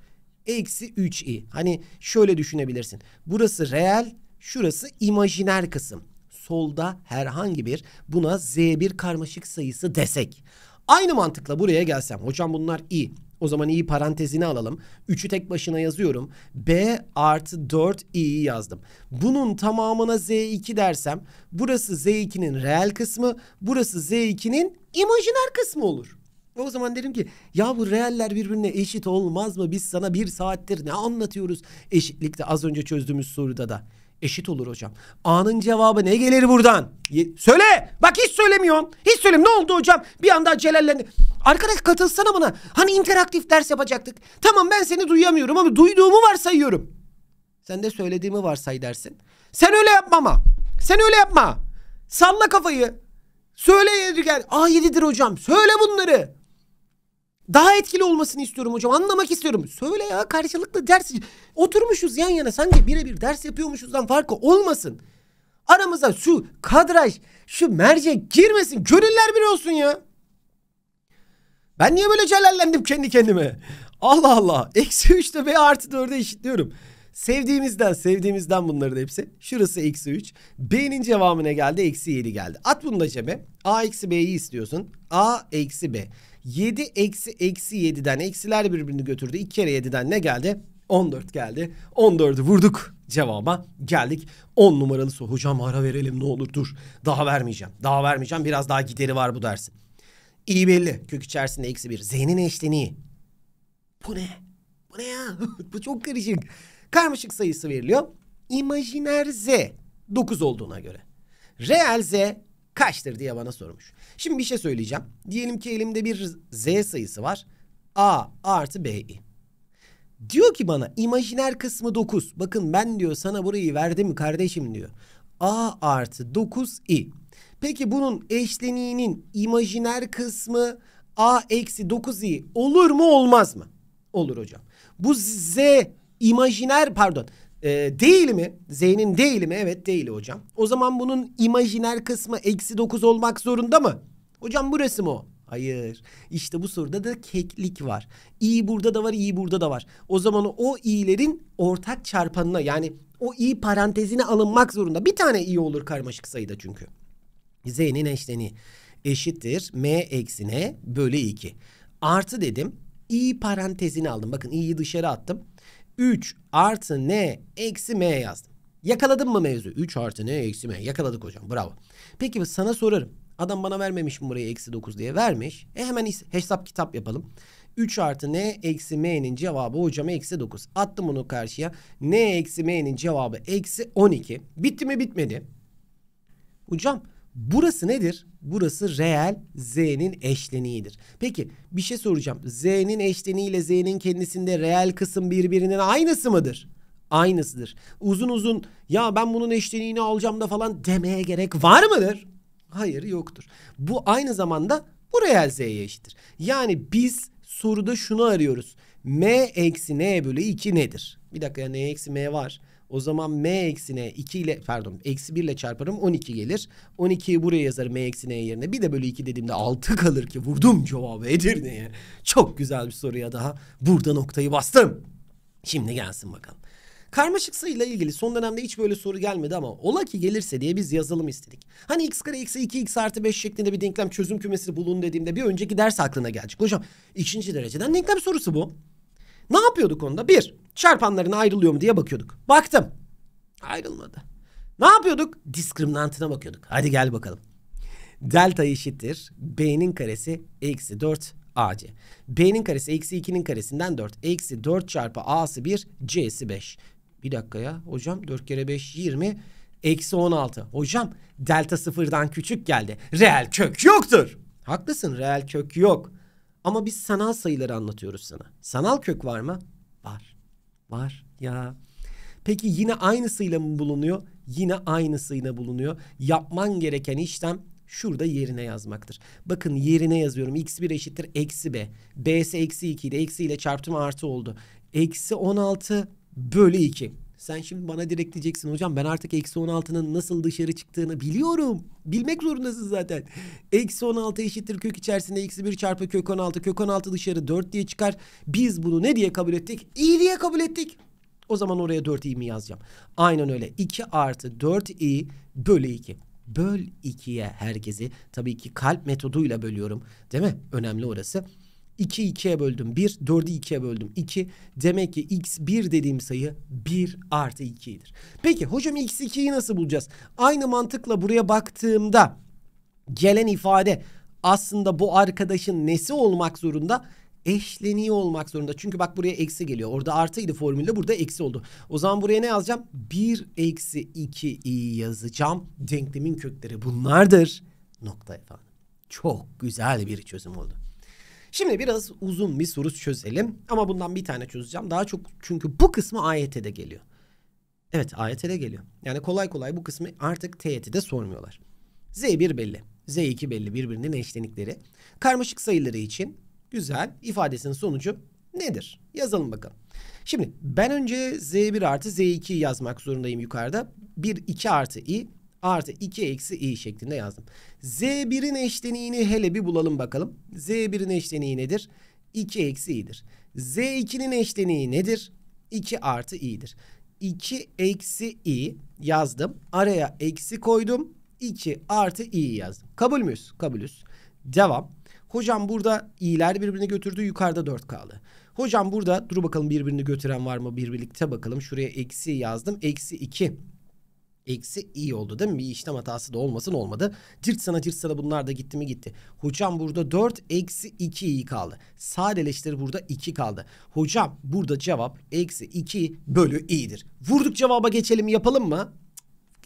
eksi 3i. Hani şöyle düşünebilirsin. Burası reel, şurası imajiner kısım. Solda herhangi bir buna z1 karmaşık sayısı desek. Aynı mantıkla buraya gelsem. Hocam bunlar i. O zaman i parantezini alalım. 3'ü tek başına yazıyorum. b artı 4 i'yi yazdım. Bunun tamamına z2 dersem burası z2'nin reel kısmı, burası z2'nin imajiner kısmı olur o zaman dedim ki ya bu reeller birbirine eşit olmaz mı? Biz sana bir saattir ne anlatıyoruz eşitlikte az önce çözdüğümüz soruda da. Eşit olur hocam. A'nın cevabı ne gelir buradan? Ye Söyle. Bak hiç söylemiyorsun. Hiç söylemiyorum. Ne oldu hocam? Bir anda celallendi. Arkadaş katılsana bana. Hani interaktif ders yapacaktık. Tamam ben seni duyamıyorum ama duyduğumu varsayıyorum. Sen de söylediğimi varsay dersin. Sen öyle yapma ama. Sen öyle yapma. Salla kafayı. Söyle Yedigen. a yedidir hocam. Söyle bunları. Daha etkili olmasını istiyorum hocam. Anlamak istiyorum. Söyle ya karşılıklı ders. Oturmuşuz yan yana sanki birebir ders yapıyormuşuzdan farkı olmasın. Aramıza şu kadraj, şu merce girmesin. Gönüller bir olsun ya. Ben niye böyle celallendim kendi kendime? Allah Allah. Eksi 3'te ve artı 4'e eşitliyorum. Sevdiğimizden sevdiğimizden bunları da hepsi. Şurası eksi 3. B'nin cevabına geldi eksi 7 geldi. At bunu da cebe. A eksi B'yi istiyorsun. A eksi B. 7 eksi eksi 7'den eksiler birbirini götürdü. 2 kere 7'den ne geldi? 14 geldi. 14'ü vurduk cevaba geldik. 10 numaralı soru. Hocam ara verelim ne olur dur. Daha vermeyeceğim. Daha vermeyeceğim. Biraz daha gideri var bu dersin. İyi belli. Kök içerisinde eksi 1. Z'nin eşleniği. Bu ne? Bu ne ya? bu çok karışık. Karmaşık sayısı veriliyor. İmajiner Z. 9 olduğuna göre. Reel Z kaçtır diye bana sormuş. Şimdi bir şey söyleyeceğim. Diyelim ki elimde bir z sayısı var. A artı bi Diyor ki bana imajiner kısmı 9. Bakın ben diyor sana burayı verdim kardeşim diyor. A artı 9i. Peki bunun eşleniğinin imajiner kısmı A eksi 9i olur mu olmaz mı? Olur hocam. Bu Z imajiner pardon e, değil mi? Z'nin değil mi? Evet değil hocam. O zaman bunun imajiner kısmı eksi 9 olmak zorunda mı? Hocam burası mı o? Hayır. İşte bu soruda da keklik var. İ burada da var, i burada da var. O zaman o i'lerin ortak çarpanına yani o i parantezine alınmak zorunda. Bir tane i olur karmaşık sayıda çünkü. Z'nin eşleni eşittir m eksi n bölü 2. Artı dedim. i parantezini aldım. Bakın i'yi dışarı attım. 3 artı n eksi m yazdım. Yakaladın mı mevzu? 3 artı n eksi m. Yakaladık hocam. Bravo. Peki sana sorarım. Adam bana vermemiş mi burayı eksi 9 diye vermiş. E hemen hesap kitap yapalım. 3 artı n eksi m'nin cevabı hocam eksi 9. Attım bunu karşıya. n eksi m'nin cevabı eksi 12. Bitti mi bitmedi. Hocam Burası nedir? Burası reel z'nin eşleniğidir. Peki bir şey soracağım. Z'nin eşleniği ile z'nin kendisinde reel kısım birbirinin aynısı mıdır? Aynısıdır. Uzun uzun ya ben bunun eşleniğini alacağım da falan demeye gerek var mıdır? Hayır yoktur. Bu aynı zamanda bu reel z'ye eşittir. Yani biz soruda şunu arıyoruz. m eksi n bölü 2 nedir? Bir dakika ya n eksi m var. O zaman m eksine 2 ile pardon eksi 1 ile çarparım 12 gelir. 12'yi buraya yazarım m eksi n yerine. Bir de bölü 2 dediğimde 6 kalır ki vurdum cevabı Edirne'ye. Çok güzel bir soruya daha burada noktayı bastım. Şimdi gelsin bakalım. Karmaşık sayıyla ilgili son dönemde hiç böyle soru gelmedi ama ola ki gelirse diye biz yazalım istedik. Hani x kare eksi 2 x artı 5 şeklinde bir denklem çözüm kümesi bulun dediğimde bir önceki ders aklına gelecek. Hocam ikinci dereceden denklem sorusu bu. Ne yapıyorduk onda? Bir, Çarpanların ayrılıyor mu diye bakıyorduk. Baktım. Ayrılmadı. Ne yapıyorduk? Diskriminantına bakıyorduk. Hadi gel bakalım. Delta eşittir. B'nin karesi eksi 4 AC. B'nin karesi eksi 2'nin karesinden 4. Eksi 4 çarpı A'sı 1 C'si 5. Bir dakika ya hocam 4 kere 5 20. Eksi 16. Hocam delta sıfırdan küçük geldi. Reel kök yoktur. Haklısın reel kök yok. Ama biz sanal sayıları anlatıyoruz sana. Sanal kök var mı? Var. Var ya. Peki yine aynısıyla mı bulunuyor? Yine aynısıyla bulunuyor. Yapman gereken işlem şurada yerine yazmaktır. Bakın yerine yazıyorum. x1 eşittir eksi b. b'si eksi 2 ile eksi ile çarptım artı oldu. Eksi 16 bölü 2. Sen şimdi bana direkt diyeceksin hocam ben artık eksi 16'nın nasıl dışarı çıktığını biliyorum. Bilmek zorundasın zaten. Eksi 16 eşittir kök içerisinde eksi 1 çarpı kök 16. Kök 16 dışarı 4 diye çıkar. Biz bunu ne diye kabul ettik? İyi diye kabul ettik. O zaman oraya 4 i mi yazacağım? Aynen öyle. 2 artı 4 i bölü 2. Böl 2'ye herkesi. Tabii ki kalp metoduyla bölüyorum. Değil mi? Önemli orası. 2 2'ye böldüm 1, 4'ü 2'ye böldüm 2. Demek ki x 1 dediğim sayı 1 artı 2'dir. Peki hocam x 2'yi nasıl bulacağız? Aynı mantıkla buraya baktığımda gelen ifade aslında bu arkadaşın nesi olmak zorunda? eşleniği olmak zorunda. Çünkü bak buraya eksi geliyor. Orada artıydı formülde burada eksi oldu. O zaman buraya ne yazacağım? 1 eksi 2 yazacağım. Denklemin kökleri bunlardır. Nokta efendim. Çok güzel bir çözüm oldu. Şimdi biraz uzun bir soru çözelim ama bundan bir tane çözeceğim. Daha çok çünkü bu kısmı AYT'de geliyor. Evet AYT'de geliyor. Yani kolay kolay bu kısmı artık TYT'de sormuyorlar. Z1 belli. Z2 belli birbirinin eşlenikleri. Karmaşık sayıları için güzel ifadesinin sonucu nedir? Yazalım bakalım. Şimdi ben önce Z1 artı Z2 yazmak zorundayım yukarıda. 1, 2 artı i artı 2 eksi i şeklinde yazdım. Z1'in eşleniğini hele bir bulalım bakalım. Z1'in eşleniği nedir? 2 eksi i'dir. Z2'nin eşleniği nedir? 2 artı i'dir. 2 eksi i yazdım. Araya eksi koydum. 2 artı i yazdım. Kabul müyüz? Kabulüz. Devam. Hocam burada i'ler birbirini götürdü. Yukarıda 4 kaldı. Hocam burada dur bakalım birbirini götüren var mı? Bir birlikte bakalım. Şuraya eksi yazdım. Eksi 2 eksi i oldu değil mi? Bir işlem hatası da olmasın olmadı. Cırt sana cırt sana bunlar da gitti mi gitti. Hocam burada 4 eksi 2 i kaldı. Sadeleştir burada 2 kaldı. Hocam burada cevap eksi 2 bölü i'dir. Vurduk cevaba geçelim yapalım mı?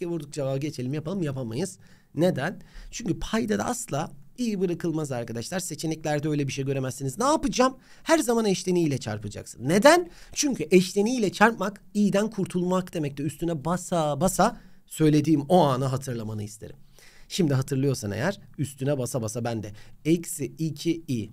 Vurduk cevaba geçelim yapalım yapamayız. Neden? Çünkü payda da asla iyi bırakılmaz arkadaşlar. Seçeneklerde öyle bir şey göremezsiniz. Ne yapacağım? Her zaman eşleniğiyle çarpacaksın. Neden? Çünkü eşleniğiyle çarpmak iyiden kurtulmak demek üstüne basa basa söylediğim o anı hatırlamanı isterim. Şimdi hatırlıyorsan eğer üstüne basa basa ben de eksi 2 i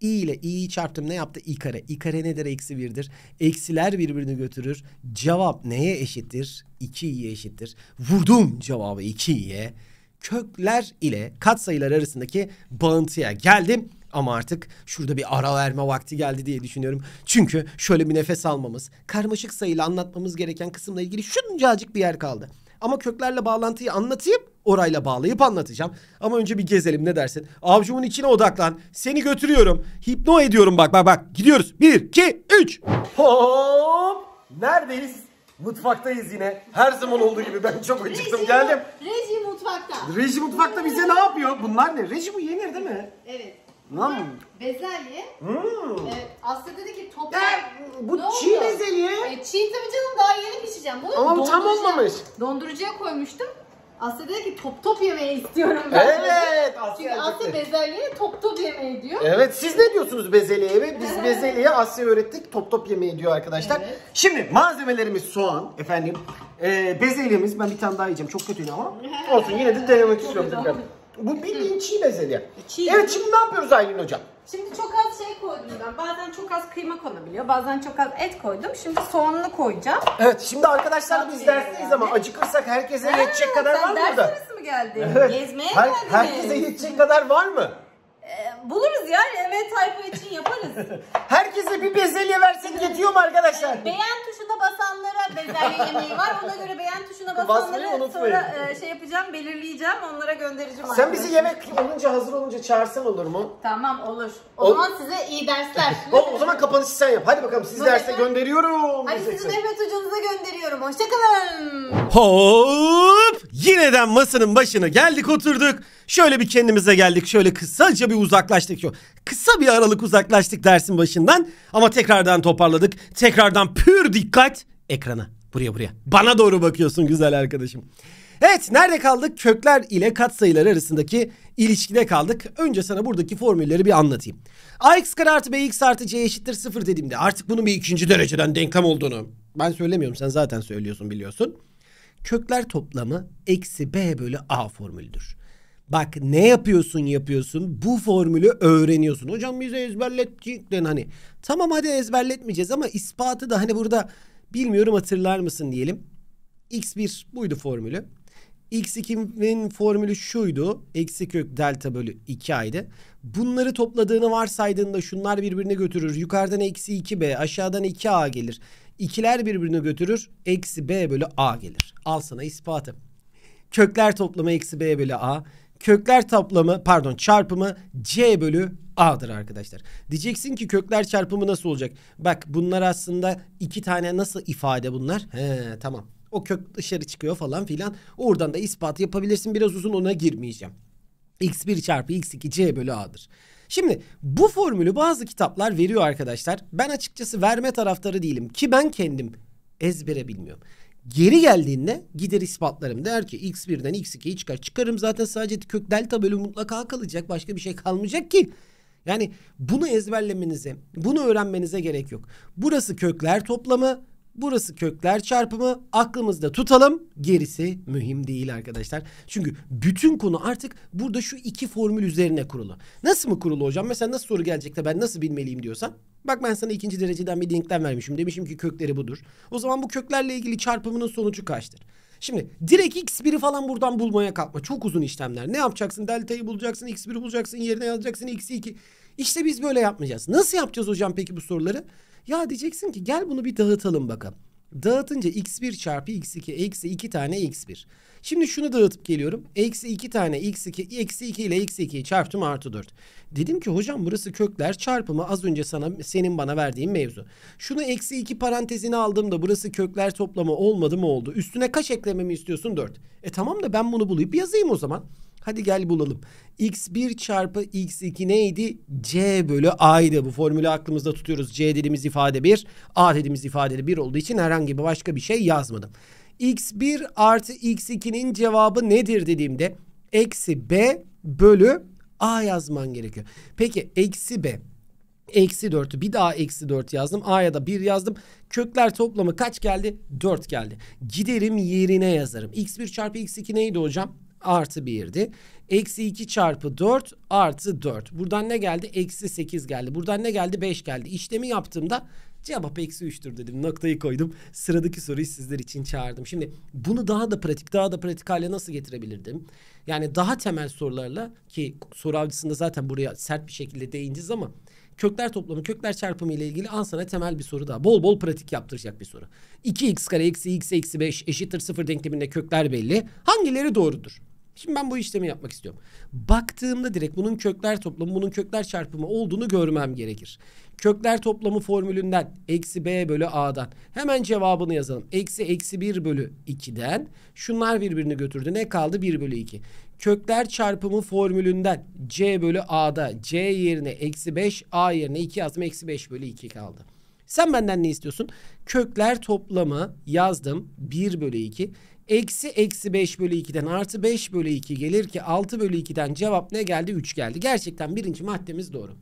i ile i'yi çarptım ne yaptı? i kare. i kare nedir? Eksi 1'dir. Eksiler birbirini götürür. Cevap neye eşittir? 2i'ye eşittir. Vurdum cevabı 2i'ye kökler ile katsayılar arasındaki bağıntıya geldim. Ama artık şurada bir ara verme vakti geldi diye düşünüyorum. Çünkü şöyle bir nefes almamız, karmaşık sayıyla anlatmamız gereken kısımla ilgili şuncacık bir yer kaldı. Ama köklerle bağlantıyı anlatayım, orayla bağlayıp anlatacağım. Ama önce bir gezelim ne dersin? Avcumun içine odaklan. Seni götürüyorum. Hipno ediyorum bak bak bak. Gidiyoruz. Bir, iki, üç. Hop! Neredeyiz? Mutfaktayız yine. Her zaman olduğu gibi ben çok acıktım. Reji, Geldim. Reji mutfakta. Reji mutfakta bize ne yapıyor? Bunlar ne? Reji bu yenir değil mi? Evet. Lan. Bezelye. Hmm. Ee, Aslı dedi ki toprak. Bu ne çiğ oldu? bezelye. E, çiğ tabii canım daha yeni pişeceğim. Bunu Ama tam olmamış. Dondurucuya koymuştum. Asya dedi ki top top yemeği istiyorum ben. Evet. Dedi. Asya Çünkü Asya bezelyeye top top yemeği diyor. Evet siz ne diyorsunuz bezelyeye ve biz bezelyeye Asya öğrettik top top yemeği diyor arkadaşlar. Evet. Şimdi malzemelerimiz soğan efendim. Ee, bezelyemiz ben bir tane daha yiyeceğim çok kötüydü ama olsun yine de denemek istiyorum bu bildiğin çiğ bezeli Çiğ. Evet şimdi ne yapıyoruz Aylin hocam? Şimdi çok az şey koydum ben. Bazen çok az kıyma konabiliyor. Bazen çok az et koydum. Şimdi soğanını koyacağım. Evet şimdi arkadaşlar biz dersteyiz ama acıkırsak herkese ha, yetecek kadar var mı burada? Sen ders mi geldin? Evet. Gezmeye Her, geldin. Herkese yetecek kadar var mı? Ee, buluruz ya. Evet tayfa için yaparız. Herkese bir bezelye versek yetiyor mu arkadaşlar? E, beğen tuşuna basanlara bezelye yemeği var. Ona göre beğen tuşuna basanlara sonra e, şey yapacağım, belirleyeceğim. Onlara göndereceğim. Sen bizi yemek olunca hazır olunca çağırsan olur mu? Tamam olur. O, o zaman size iyi dersler. o, o zaman kapanışı sen yap. Hadi bakalım sizi derse gönderiyorum. Hadi sizi Mehmet Hoca'nıza gönderiyorum. Hoşçakalın. Hop! Yineden masanın başına geldik oturduk. Şöyle bir kendimize geldik. Şöyle kısaca bir uzak uzaklaştık çok. Kısa bir aralık uzaklaştık dersin başından ama tekrardan toparladık. Tekrardan pür dikkat ekrana. Buraya buraya. Bana doğru bakıyorsun güzel arkadaşım. Evet nerede kaldık? Kökler ile katsayılar arasındaki ilişkide kaldık. Önce sana buradaki formülleri bir anlatayım. Ax kare artı bx artı c eşittir sıfır dediğimde artık bunun bir ikinci dereceden denklem olduğunu ben söylemiyorum sen zaten söylüyorsun biliyorsun. Kökler toplamı eksi b bölü a formülüdür. Bak ne yapıyorsun yapıyorsun bu formülü öğreniyorsun. Hocam bize ezberlettik den hani. Tamam hadi ezberletmeyeceğiz ama ispatı da hani burada bilmiyorum hatırlar mısın diyelim. X1 buydu formülü. X2'nin formülü şuydu. Eksi kök delta bölü 2A'ydı. Bunları topladığını varsaydığında şunlar birbirine götürür. Yukarıdan eksi 2B aşağıdan 2A gelir. İkiler birbirine götürür. Eksi B bölü A gelir. Al sana ispatı. Kökler toplama eksi B bölü A kökler toplamı pardon çarpımı c bölü A'dır arkadaşlar. Diyeceksin ki kökler çarpımı nasıl olacak? Bak bunlar aslında iki tane nasıl ifade bunlar? He tamam. O kök dışarı çıkıyor falan filan. Oradan da ispat yapabilirsin. Biraz uzun ona girmeyeceğim. X1 çarpı X2 C bölü A'dır. Şimdi bu formülü bazı kitaplar veriyor arkadaşlar. Ben açıkçası verme taraftarı değilim. Ki ben kendim ezbere bilmiyorum. Geri geldiğinde gider ispatlarım. Der ki x1'den x2'yi çıkar. Çıkarım zaten sadece kök delta bölümü mutlaka kalacak. Başka bir şey kalmayacak ki. Yani bunu ezberlemenize, bunu öğrenmenize gerek yok. Burası kökler toplamı, Burası kökler çarpımı aklımızda tutalım. Gerisi mühim değil arkadaşlar. Çünkü bütün konu artık burada şu iki formül üzerine kurulu. Nasıl mı kurulu hocam? Mesela nasıl soru gelecek de ben nasıl bilmeliyim diyorsan. Bak ben sana ikinci dereceden bir denklem vermişim. Demişim ki kökleri budur. O zaman bu köklerle ilgili çarpımının sonucu kaçtır? Şimdi direkt x1'i falan buradan bulmaya kalkma. Çok uzun işlemler. Ne yapacaksın? Delta'yı bulacaksın, x1'i bulacaksın, yerine yazacaksın, x2. İşte biz böyle yapmayacağız. Nasıl yapacağız hocam peki bu soruları? Ya diyeceksin ki gel bunu bir dağıtalım bakalım. Dağıtınca x1 çarpı x2 eksi 2 tane x1. Şimdi şunu dağıtıp geliyorum. Eksi 2 tane x2, eksi 2 ile eksi 2'yi çarptım artı 4. Dedim ki hocam burası kökler çarpımı az önce sana senin bana verdiğin mevzu. Şunu eksi 2 parantezine aldığımda burası kökler toplamı olmadı mı oldu? Üstüne kaç eklememi istiyorsun? 4. E tamam da ben bunu bulayıp yazayım o zaman. Hadi gel bulalım. X1 çarpı X2 neydi? C bölü A'ydı. Bu formülü aklımızda tutuyoruz. C dediğimiz ifade 1. A dediğimiz ifade de 1 olduğu için herhangi bir başka bir şey yazmadım. X1 artı X2'nin cevabı nedir dediğimde eksi B bölü A yazman gerekiyor. Peki eksi B Eksi 4'ü bir daha eksi 4 yazdım. A'ya da 1 yazdım. Kökler toplamı kaç geldi? 4 geldi. Giderim yerine yazarım. X1 çarpı X2 neydi hocam? artı 1'di. Eksi 2 çarpı 4 artı 4. Buradan ne geldi? Eksi 8 geldi. Buradan ne geldi? 5 geldi. İşlemi yaptığımda cevap eksi 3'tür dedim. Noktayı koydum. Sıradaki soruyu sizler için çağırdım. Şimdi bunu daha da pratik, daha da pratik hale nasıl getirebilirdim? Yani daha temel sorularla ki soru avcısında zaten buraya sert bir şekilde değineceğiz ama kökler toplamı, kökler çarpımı ile ilgili an sana temel bir soru daha. Bol bol pratik yaptıracak bir soru. 2x kare eksi x eksi 5 eşittir 0 denkleminde kökler belli. Hangileri doğrudur? Şimdi ben bu işlemi yapmak istiyorum. Baktığımda direkt bunun kökler toplamı, bunun kökler çarpımı olduğunu görmem gerekir. Kökler toplamı formülünden eksi b bölü a'dan hemen cevabını yazalım. Eksi eksi 1 bölü 2'den şunlar birbirini götürdü. Ne kaldı? 1 bölü 2. Kökler çarpımı formülünden c bölü a'da c yerine eksi 5 a yerine 2 yazdım. Eksi 5 bölü 2 kaldı. Sen benden ne istiyorsun? Kökler toplamı yazdım 1 bölü 2. Eksi eksi 5 bölü 2'den artı 5 bölü 2 gelir ki 6 bölü 2'den cevap ne geldi? 3 geldi. Gerçekten birinci maddemiz doğru.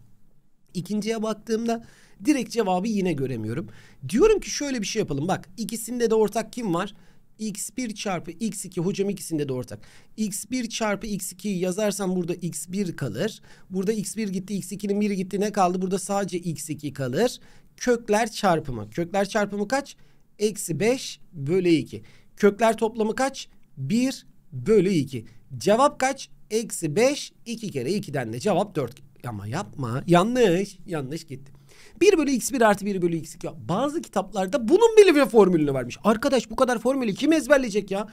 İkinciye baktığımda direkt cevabı yine göremiyorum. Diyorum ki şöyle bir şey yapalım. Bak ikisinde de ortak kim var? x1 çarpı x2 hocam ikisinde de ortak. x1 çarpı x2'yi yazarsam burada x1 kalır. Burada x1 gitti x2'nin biri gitti ne kaldı? Burada sadece x2 kalır. Kökler çarpımı. Kökler çarpımı kaç? Eksi 5 bölü 2. Kökler toplamı kaç? 1 bölü 2. Cevap kaç? Eksi 5. 2 kere 2'den de cevap 4. Ama yapma. Yanlış. Yanlış gitti. 1 bölü x1 artı 1 bölü x2. Ya bazı kitaplarda bunun bile bir formülünü vermiş. Arkadaş bu kadar formülü kim ezberleyecek ya?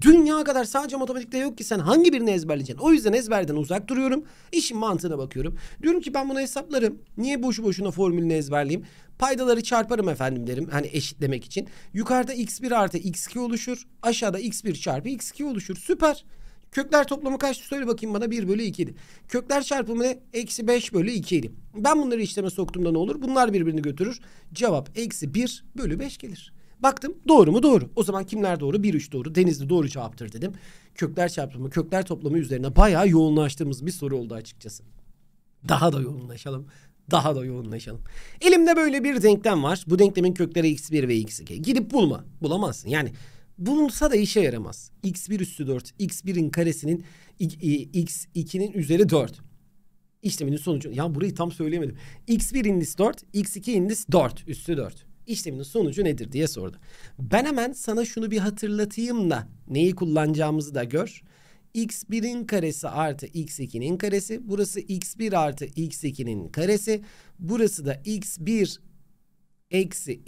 Dünya kadar sadece matematikte yok ki sen hangi birini ezberleyeceksin? O yüzden ezberden uzak duruyorum. İşin mantığına bakıyorum. Diyorum ki ben bunu hesaplarım. Niye boşu boşuna formülünü ezberleyeyim? Paydaları çarparım efendim derim hani eşitlemek için. Yukarıda x1 artı x2 oluşur. Aşağıda x1 çarpı x2 oluşur. Süper. Kökler toplamı kaçtı söyle bakayım bana 1 bölü 2 idi. Kökler çarpımı ne? Eksi 5 bölü 2 idi. Ben bunları işleme soktuğumda ne olur? Bunlar birbirini götürür. Cevap eksi 1 bölü 5 gelir. Baktım doğru mu doğru. O zaman kimler doğru? 1 3 doğru. Denizli doğru cevaptır dedim. Kökler çarpımı, kökler toplamı üzerine bayağı yoğunlaştığımız bir soru oldu açıkçası. Daha da yoğunlaşalım daha da yoğunlaşalım. Elimde böyle bir denklem var. Bu denklemin kökleri x1 ve x2. Gidip bulma. Bulamazsın. Yani bulunsa da işe yaramaz. x1 üstü 4. x1'in karesinin x2'nin üzeri 4. İşleminin sonucu. Ya burayı tam söyleyemedim. x1 indis 4. x2 indis 4. Üstü 4. İşleminin sonucu nedir diye sordu. Ben hemen sana şunu bir hatırlatayım da neyi kullanacağımızı da gör x1'in karesi artı x2'nin karesi. Burası x1 artı x2'nin karesi. Burası da x1 eksi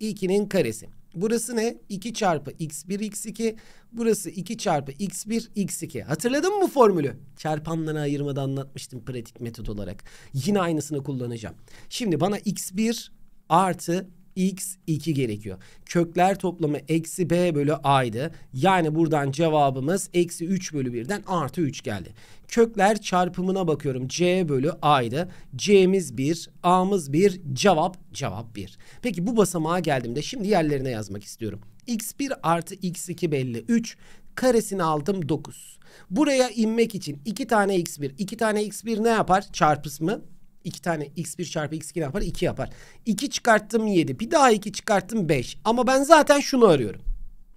x2'nin karesi. Burası ne? 2 çarpı x1 x2. Burası 2 çarpı x1 x2. Hatırladın mı bu formülü? Çarpanları ayırmada anlatmıştım pratik metot olarak. Yine aynısını kullanacağım. Şimdi bana x1 artı x2 gerekiyor. Kökler toplamı eksi b bölü a'ydı. Yani buradan cevabımız eksi 3 bölü 1'den artı 3 geldi. Kökler çarpımına bakıyorum. c bölü a'ydı. c'miz 1, a'mız 1, cevap cevap 1. Peki bu basamağa geldiğimde şimdi yerlerine yazmak istiyorum. x1 artı x2 belli 3. Karesini aldım 9. Buraya inmek için 2 tane x1, 2 tane x1 ne yapar? Çarpısmı 2 tane x1 çarpı x2 ne yapar? 2 yapar. 2 çıkarttım 7. Bir daha 2 çıkarttım 5. Ama ben zaten şunu arıyorum.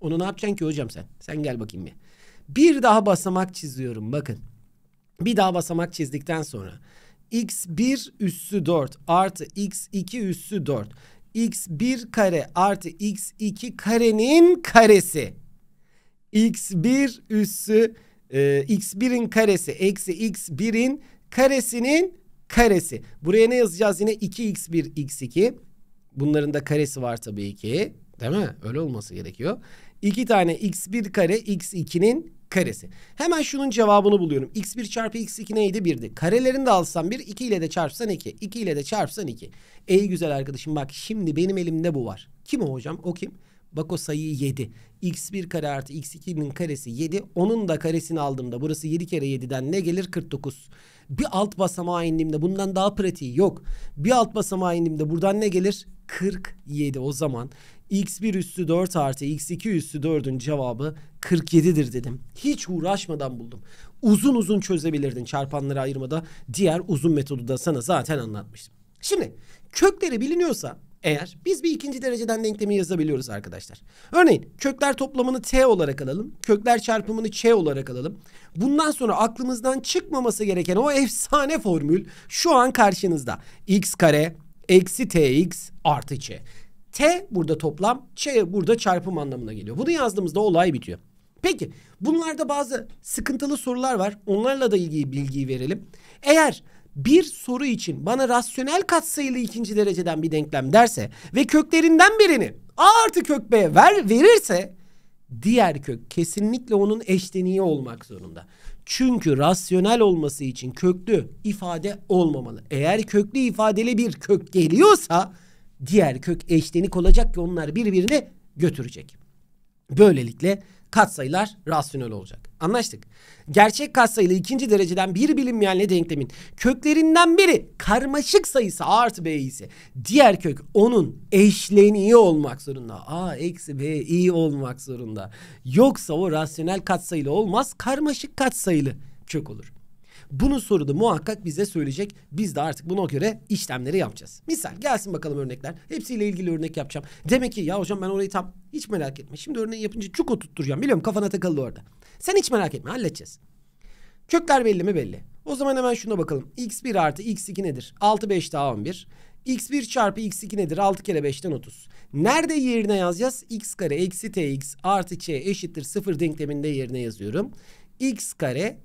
Onu ne yapacaksın ki hocam sen? Sen gel bakayım bir. Bir daha basamak çiziyorum bakın. Bir daha basamak çizdikten sonra x1 üssü 4 artı x2 üssü 4 x1 kare artı x2 karenin karesi x1 üssü e, x1'in karesi eksi x1'in karesinin karesi. Buraya ne yazacağız yine 2x1 x2. Bunların da karesi var tabii ki. Değil mi? Öyle olması gerekiyor. 2 tane x1 kare x2'nin karesi. Hemen şunun cevabını buluyorum. x1 çarpı x2 neydi? 1'di. Karelerini de alsam 1, 2 ile de çarpsan 2. 2 ile de çarpsan 2. Ey güzel arkadaşım bak şimdi benim elimde bu var. Kim o hocam? O kim? Bak o sayı 7. x1 kare artı x2'nin karesi 7. Onun da karesini aldığımda burası 7 kere 7'den ne gelir? 49. 49. Bir alt basamağa indiğimde bundan daha pratiği yok. Bir alt basamağa indiğimde buradan ne gelir? 47 o zaman x1 üstü 4 artı x2 üstü 4'ün cevabı 47'dir dedim. Hiç uğraşmadan buldum. Uzun uzun çözebilirdin çarpanları ayırmada. Diğer uzun metodu da sana zaten anlatmıştım. Şimdi kökleri biliniyorsa eğer biz bir ikinci dereceden denklemi yazabiliyoruz arkadaşlar. Örneğin kökler toplamını t olarak alalım. Kökler çarpımını ç olarak alalım. Bundan sonra aklımızdan çıkmaması gereken o efsane formül şu an karşınızda. x kare eksi tx artı ç. T burada toplam, Ç burada çarpım anlamına geliyor. Bunu yazdığımızda olay bitiyor. Peki bunlarda bazı sıkıntılı sorular var. Onlarla da ilgili bilgiyi verelim. Eğer bir soru için bana rasyonel katsayılı ikinci dereceden bir denklem derse ve köklerinden birini A artı kök B ver, verirse diğer kök kesinlikle onun eşleniği olmak zorunda. Çünkü rasyonel olması için köklü ifade olmamalı. Eğer köklü ifadeli bir kök geliyorsa diğer kök eşlenik olacak ki onlar birbirini götürecek. Böylelikle katsayılar rasyonel olacak. Anlaştık. Gerçek katsayılı ikinci dereceden bir bilinmeyenli denklemin köklerinden biri karmaşık sayısı a artı b ise diğer kök onun eşleniği olmak zorunda. a eksi b i olmak zorunda. Yoksa o rasyonel katsayılı olmaz karmaşık katsayılı kök olur. Bunu soruda muhakkak bize söyleyecek. Biz de artık buna göre işlemleri yapacağız. Misal gelsin bakalım örnekler. Hepsiyle ilgili örnek yapacağım. Demek ki ya hocam ben orayı tam hiç merak etme. Şimdi örneği yapınca çok oturtturacağım. Biliyorum kafana takıldı orada. Sen hiç merak etme halledeceğiz. Kökler belli mi belli. O zaman hemen şuna bakalım. X1 artı X2 nedir? 6 5 daha 11. X1 çarpı X2 nedir? 6 kere 5'ten 30. Nerede yerine yazacağız? X kare eksi TX artı Ç eşittir 0 denkleminde yerine yazıyorum. X kare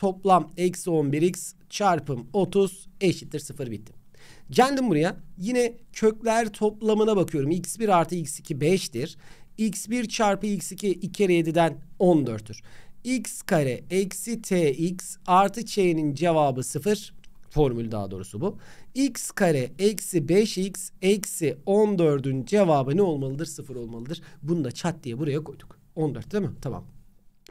toplam eksi 11x çarpım 30 eşittir 0 bitti. Geldim buraya. Yine kökler toplamına bakıyorum. x1 artı x2 5'tir. x1 çarpı x2 2 kere 7'den 14'tür. x kare eksi tx artı ç'nin cevabı 0. Formül daha doğrusu bu. x kare eksi 5x eksi 14'ün cevabı ne olmalıdır? 0 olmalıdır. Bunu da çat diye buraya koyduk. 14 değil mi? Tamam.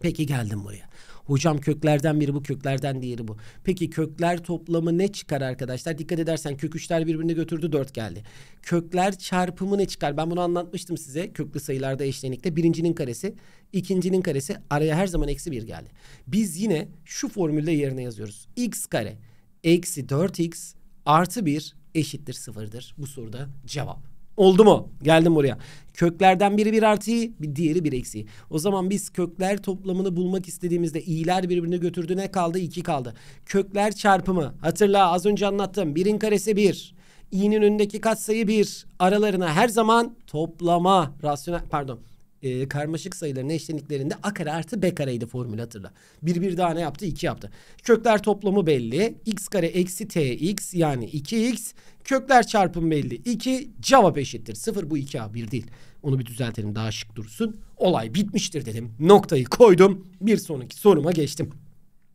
Peki geldim buraya. Hocam köklerden biri bu, köklerden diğeri bu. Peki kökler toplamı ne çıkar arkadaşlar? Dikkat edersen kök üçler birbirini götürdü dört geldi. Kökler çarpımı ne çıkar? Ben bunu anlatmıştım size köklü sayılarda eşlenikte. Birincinin karesi, ikincinin karesi araya her zaman eksi bir geldi. Biz yine şu formülde yerine yazıyoruz. x kare eksi 4x artı 1 eşittir sıfırdır. Bu soruda cevap. Oldu mu? Geldim buraya. Köklerden biri bir artı bir diğeri bir eksi O zaman biz kökler toplamını bulmak istediğimizde i'ler birbirini götürdü ne kaldı? 2 kaldı. Kökler çarpımı. Hatırla az önce anlattım. Birin karesi bir. i'nin önündeki katsayı bir. Aralarına her zaman toplama rasyonel pardon e, karmaşık sayıların eşleniklerinde a kare artı b kareydi formül hatırla. Bir bir daha ne yaptı? 2 yaptı. Kökler toplamı belli. x kare eksi tx yani 2x Kökler çarpım belli. 2 cevap eşittir. 0 bu 2A 1 değil. Onu bir düzeltelim daha şık dursun. Olay bitmiştir dedim. Noktayı koydum. Bir sonraki soruma geçtim.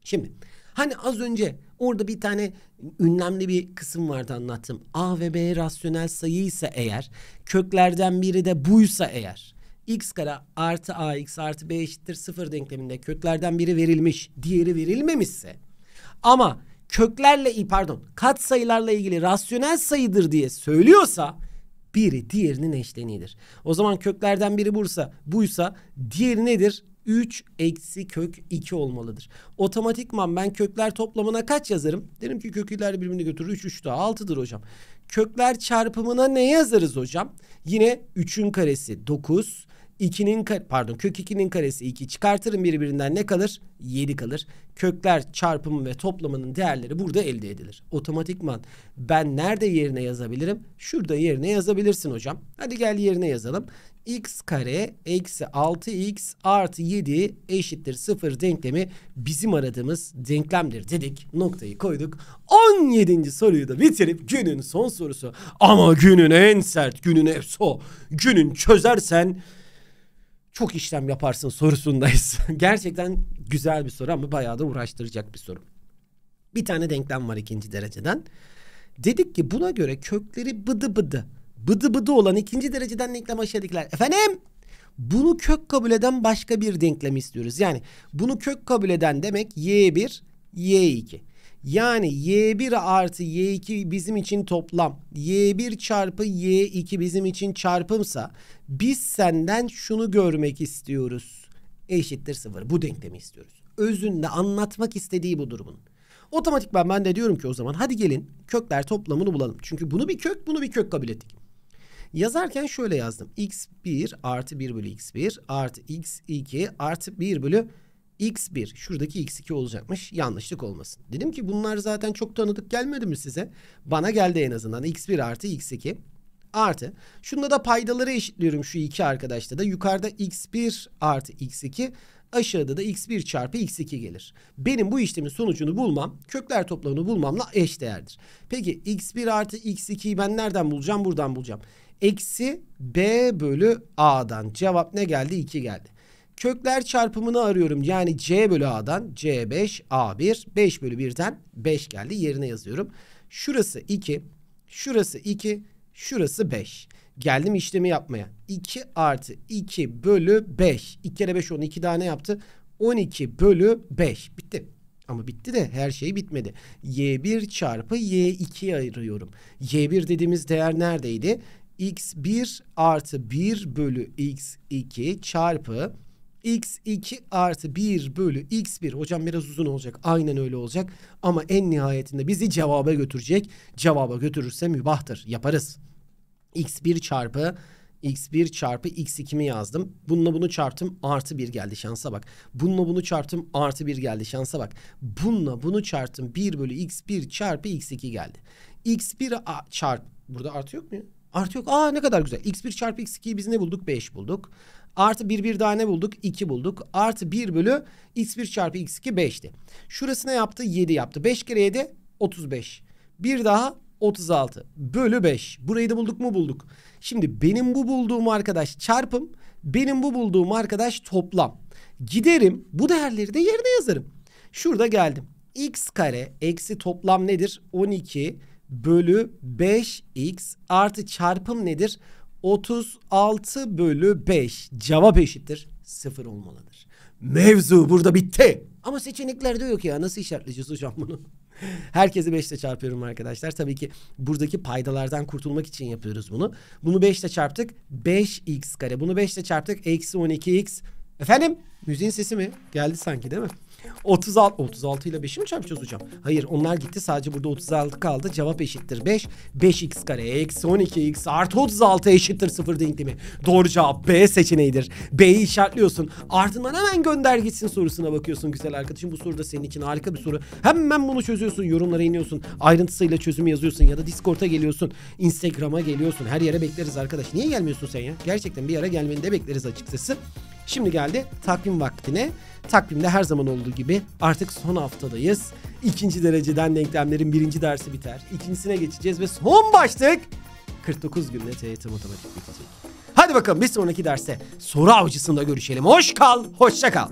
Şimdi hani az önce orada bir tane ünlemli bir kısım vardı anlattım. A ve B rasyonel sayı ise eğer köklerden biri de buysa eğer x kare artı ax artı b eşittir sıfır denkleminde köklerden biri verilmiş diğeri verilmemişse ama köklerle pardon kat sayılarla ilgili rasyonel sayıdır diye söylüyorsa biri diğerinin eşleniğidir. O zaman köklerden biri bursa buysa diğeri nedir? 3 eksi kök 2 olmalıdır. Otomatikman ben kökler toplamına kaç yazarım? Derim ki kökler birbirini götürür. 3 3 daha 6'dır hocam. Kökler çarpımına ne yazarız hocam? Yine 3'ün karesi 9. 2'nin pardon kök 2'nin karesi 2 çıkartırım birbirinden ne kalır? 7 kalır. Kökler çarpımı ve toplamının değerleri burada elde edilir. Otomatikman ben nerede yerine yazabilirim? Şurada yerine yazabilirsin hocam. Hadi gel yerine yazalım. x kare eksi 6x artı 7 eşittir 0 denklemi bizim aradığımız denklemdir dedik. Noktayı koyduk. 17. soruyu da bitirip günün son sorusu. Ama günün en sert günün efso. Günün çözersen çok işlem yaparsın sorusundayız. Gerçekten güzel bir soru ama bayağı da uğraştıracak bir soru. Bir tane denklem var ikinci dereceden. Dedik ki buna göre kökleri bıdı bıdı. Bıdı bıdı olan ikinci dereceden denklem aşağıdakiler. Efendim bunu kök kabul eden başka bir denklem istiyoruz. Yani bunu kök kabul eden demek y1, y2. Yani y1 artı y2 bizim için toplam. y1 çarpı y2 bizim için çarpımsa biz senden şunu görmek istiyoruz. E eşittir sıfır. Bu denklemi istiyoruz. Özünde anlatmak istediği bu durumun. Otomatikman ben de diyorum ki o zaman hadi gelin kökler toplamını bulalım. Çünkü bunu bir kök bunu bir kök kabul ettik. Yazarken şöyle yazdım. x1 artı 1 bölü x1 artı x2 artı 1 bölü x1. Şuradaki x2 olacakmış. Yanlışlık olmasın. Dedim ki bunlar zaten çok tanıdık gelmedi mi size? Bana geldi en azından. x1 artı x2 artı. Şunda da paydaları eşitliyorum şu iki arkadaşta da. Yukarıda x1 artı x2 aşağıda da x1 çarpı x2 gelir. Benim bu işlemin sonucunu bulmam kökler toplamını bulmamla eş değerdir. Peki x1 artı x2'yi ben nereden bulacağım? Buradan bulacağım. Eksi b bölü a'dan. Cevap ne geldi? 2 geldi. Kökler çarpımını arıyorum. Yani c bölü a'dan c5 a1 5 bölü 1'den 5 geldi. Yerine yazıyorum. Şurası 2. Şurası 2. Şurası 5. Geldim işlemi yapmaya. 2 artı 2 bölü 5. 2 kere 5 12 tane yaptı. 12 bölü 5. Bitti. Ama bitti de her şey bitmedi. Y1 çarpı Y2'ye ayırıyorum. Y1 dediğimiz değer neredeydi? X1 artı 1 bölü X2 çarpı x2 artı 1 bölü x1. Hocam biraz uzun olacak. Aynen öyle olacak. Ama en nihayetinde bizi cevaba götürecek. Cevaba götürürse mübahtır. Yaparız. x1 çarpı x1 çarpı x2 mi yazdım? Bununla bunu çarptım artı 1 geldi şansa bak. Bununla bunu çarptım artı 1 geldi şansa bak. Bununla bunu çarptım 1 bölü x1 çarpı x2 geldi. x1 çarp... Burada artı yok mu Artı yok. Aa ne kadar güzel. x1 çarpı x2'yi biz ne bulduk? 5 bulduk. Artı bir bir daha ne bulduk? 2 bulduk. Artı 1 bölü x1 çarpı x2 5'ti. Şurası ne yaptı? 7 yaptı. 5 kere 7 35. Bir daha 36 bölü 5. Burayı da bulduk mu bulduk. Şimdi benim bu bulduğum arkadaş çarpım. Benim bu bulduğum arkadaş toplam. Giderim bu değerleri de yerine yazarım. Şurada geldim. x kare eksi toplam nedir? 12 bölü 5x artı çarpım nedir? 36 bölü 5 cevap eşittir sıfır olmalıdır. Mevzu burada bitti. Ama seçeneklerde yok ya nasıl işaretleyeceğiz hocam bunu? Herkesi 5 ile çarpıyorum arkadaşlar. Tabii ki buradaki paydalardan kurtulmak için yapıyoruz bunu. Bunu 5 ile çarptık 5x kare. Bunu 5 ile çarptık eksi 12x. Efendim müziğin sesi mi? Geldi sanki değil mi? 36 36 ile 5'i mi çarpacağız hocam? Hayır onlar gitti sadece burada 36 kaldı. Cevap eşittir 5. 5x kare eksi 12x artı 36 eşittir 0 denklemi. Doğru cevap B seçeneğidir. B'yi işaretliyorsun. Ardından hemen gönder gitsin sorusuna bakıyorsun güzel arkadaşım. Bu soru da senin için harika bir soru. Hemen bunu çözüyorsun. Yorumlara iniyorsun. Ayrıntısıyla çözümü yazıyorsun ya da Discord'a geliyorsun. Instagram'a geliyorsun. Her yere bekleriz arkadaş. Niye gelmiyorsun sen ya? Gerçekten bir yere gelmeni de bekleriz açıkçası. Şimdi geldi takvim vaktine. Takvimde her zaman olduğu gibi artık son haftadayız. İkinci dereceden denklemlerin birinci dersi biter. İkincisine geçeceğiz ve son başlık 49 günde TYT e matematik bitecek. Hadi bakalım bir sonraki derste soru avcısında görüşelim. Hoş kal, hoşça kal.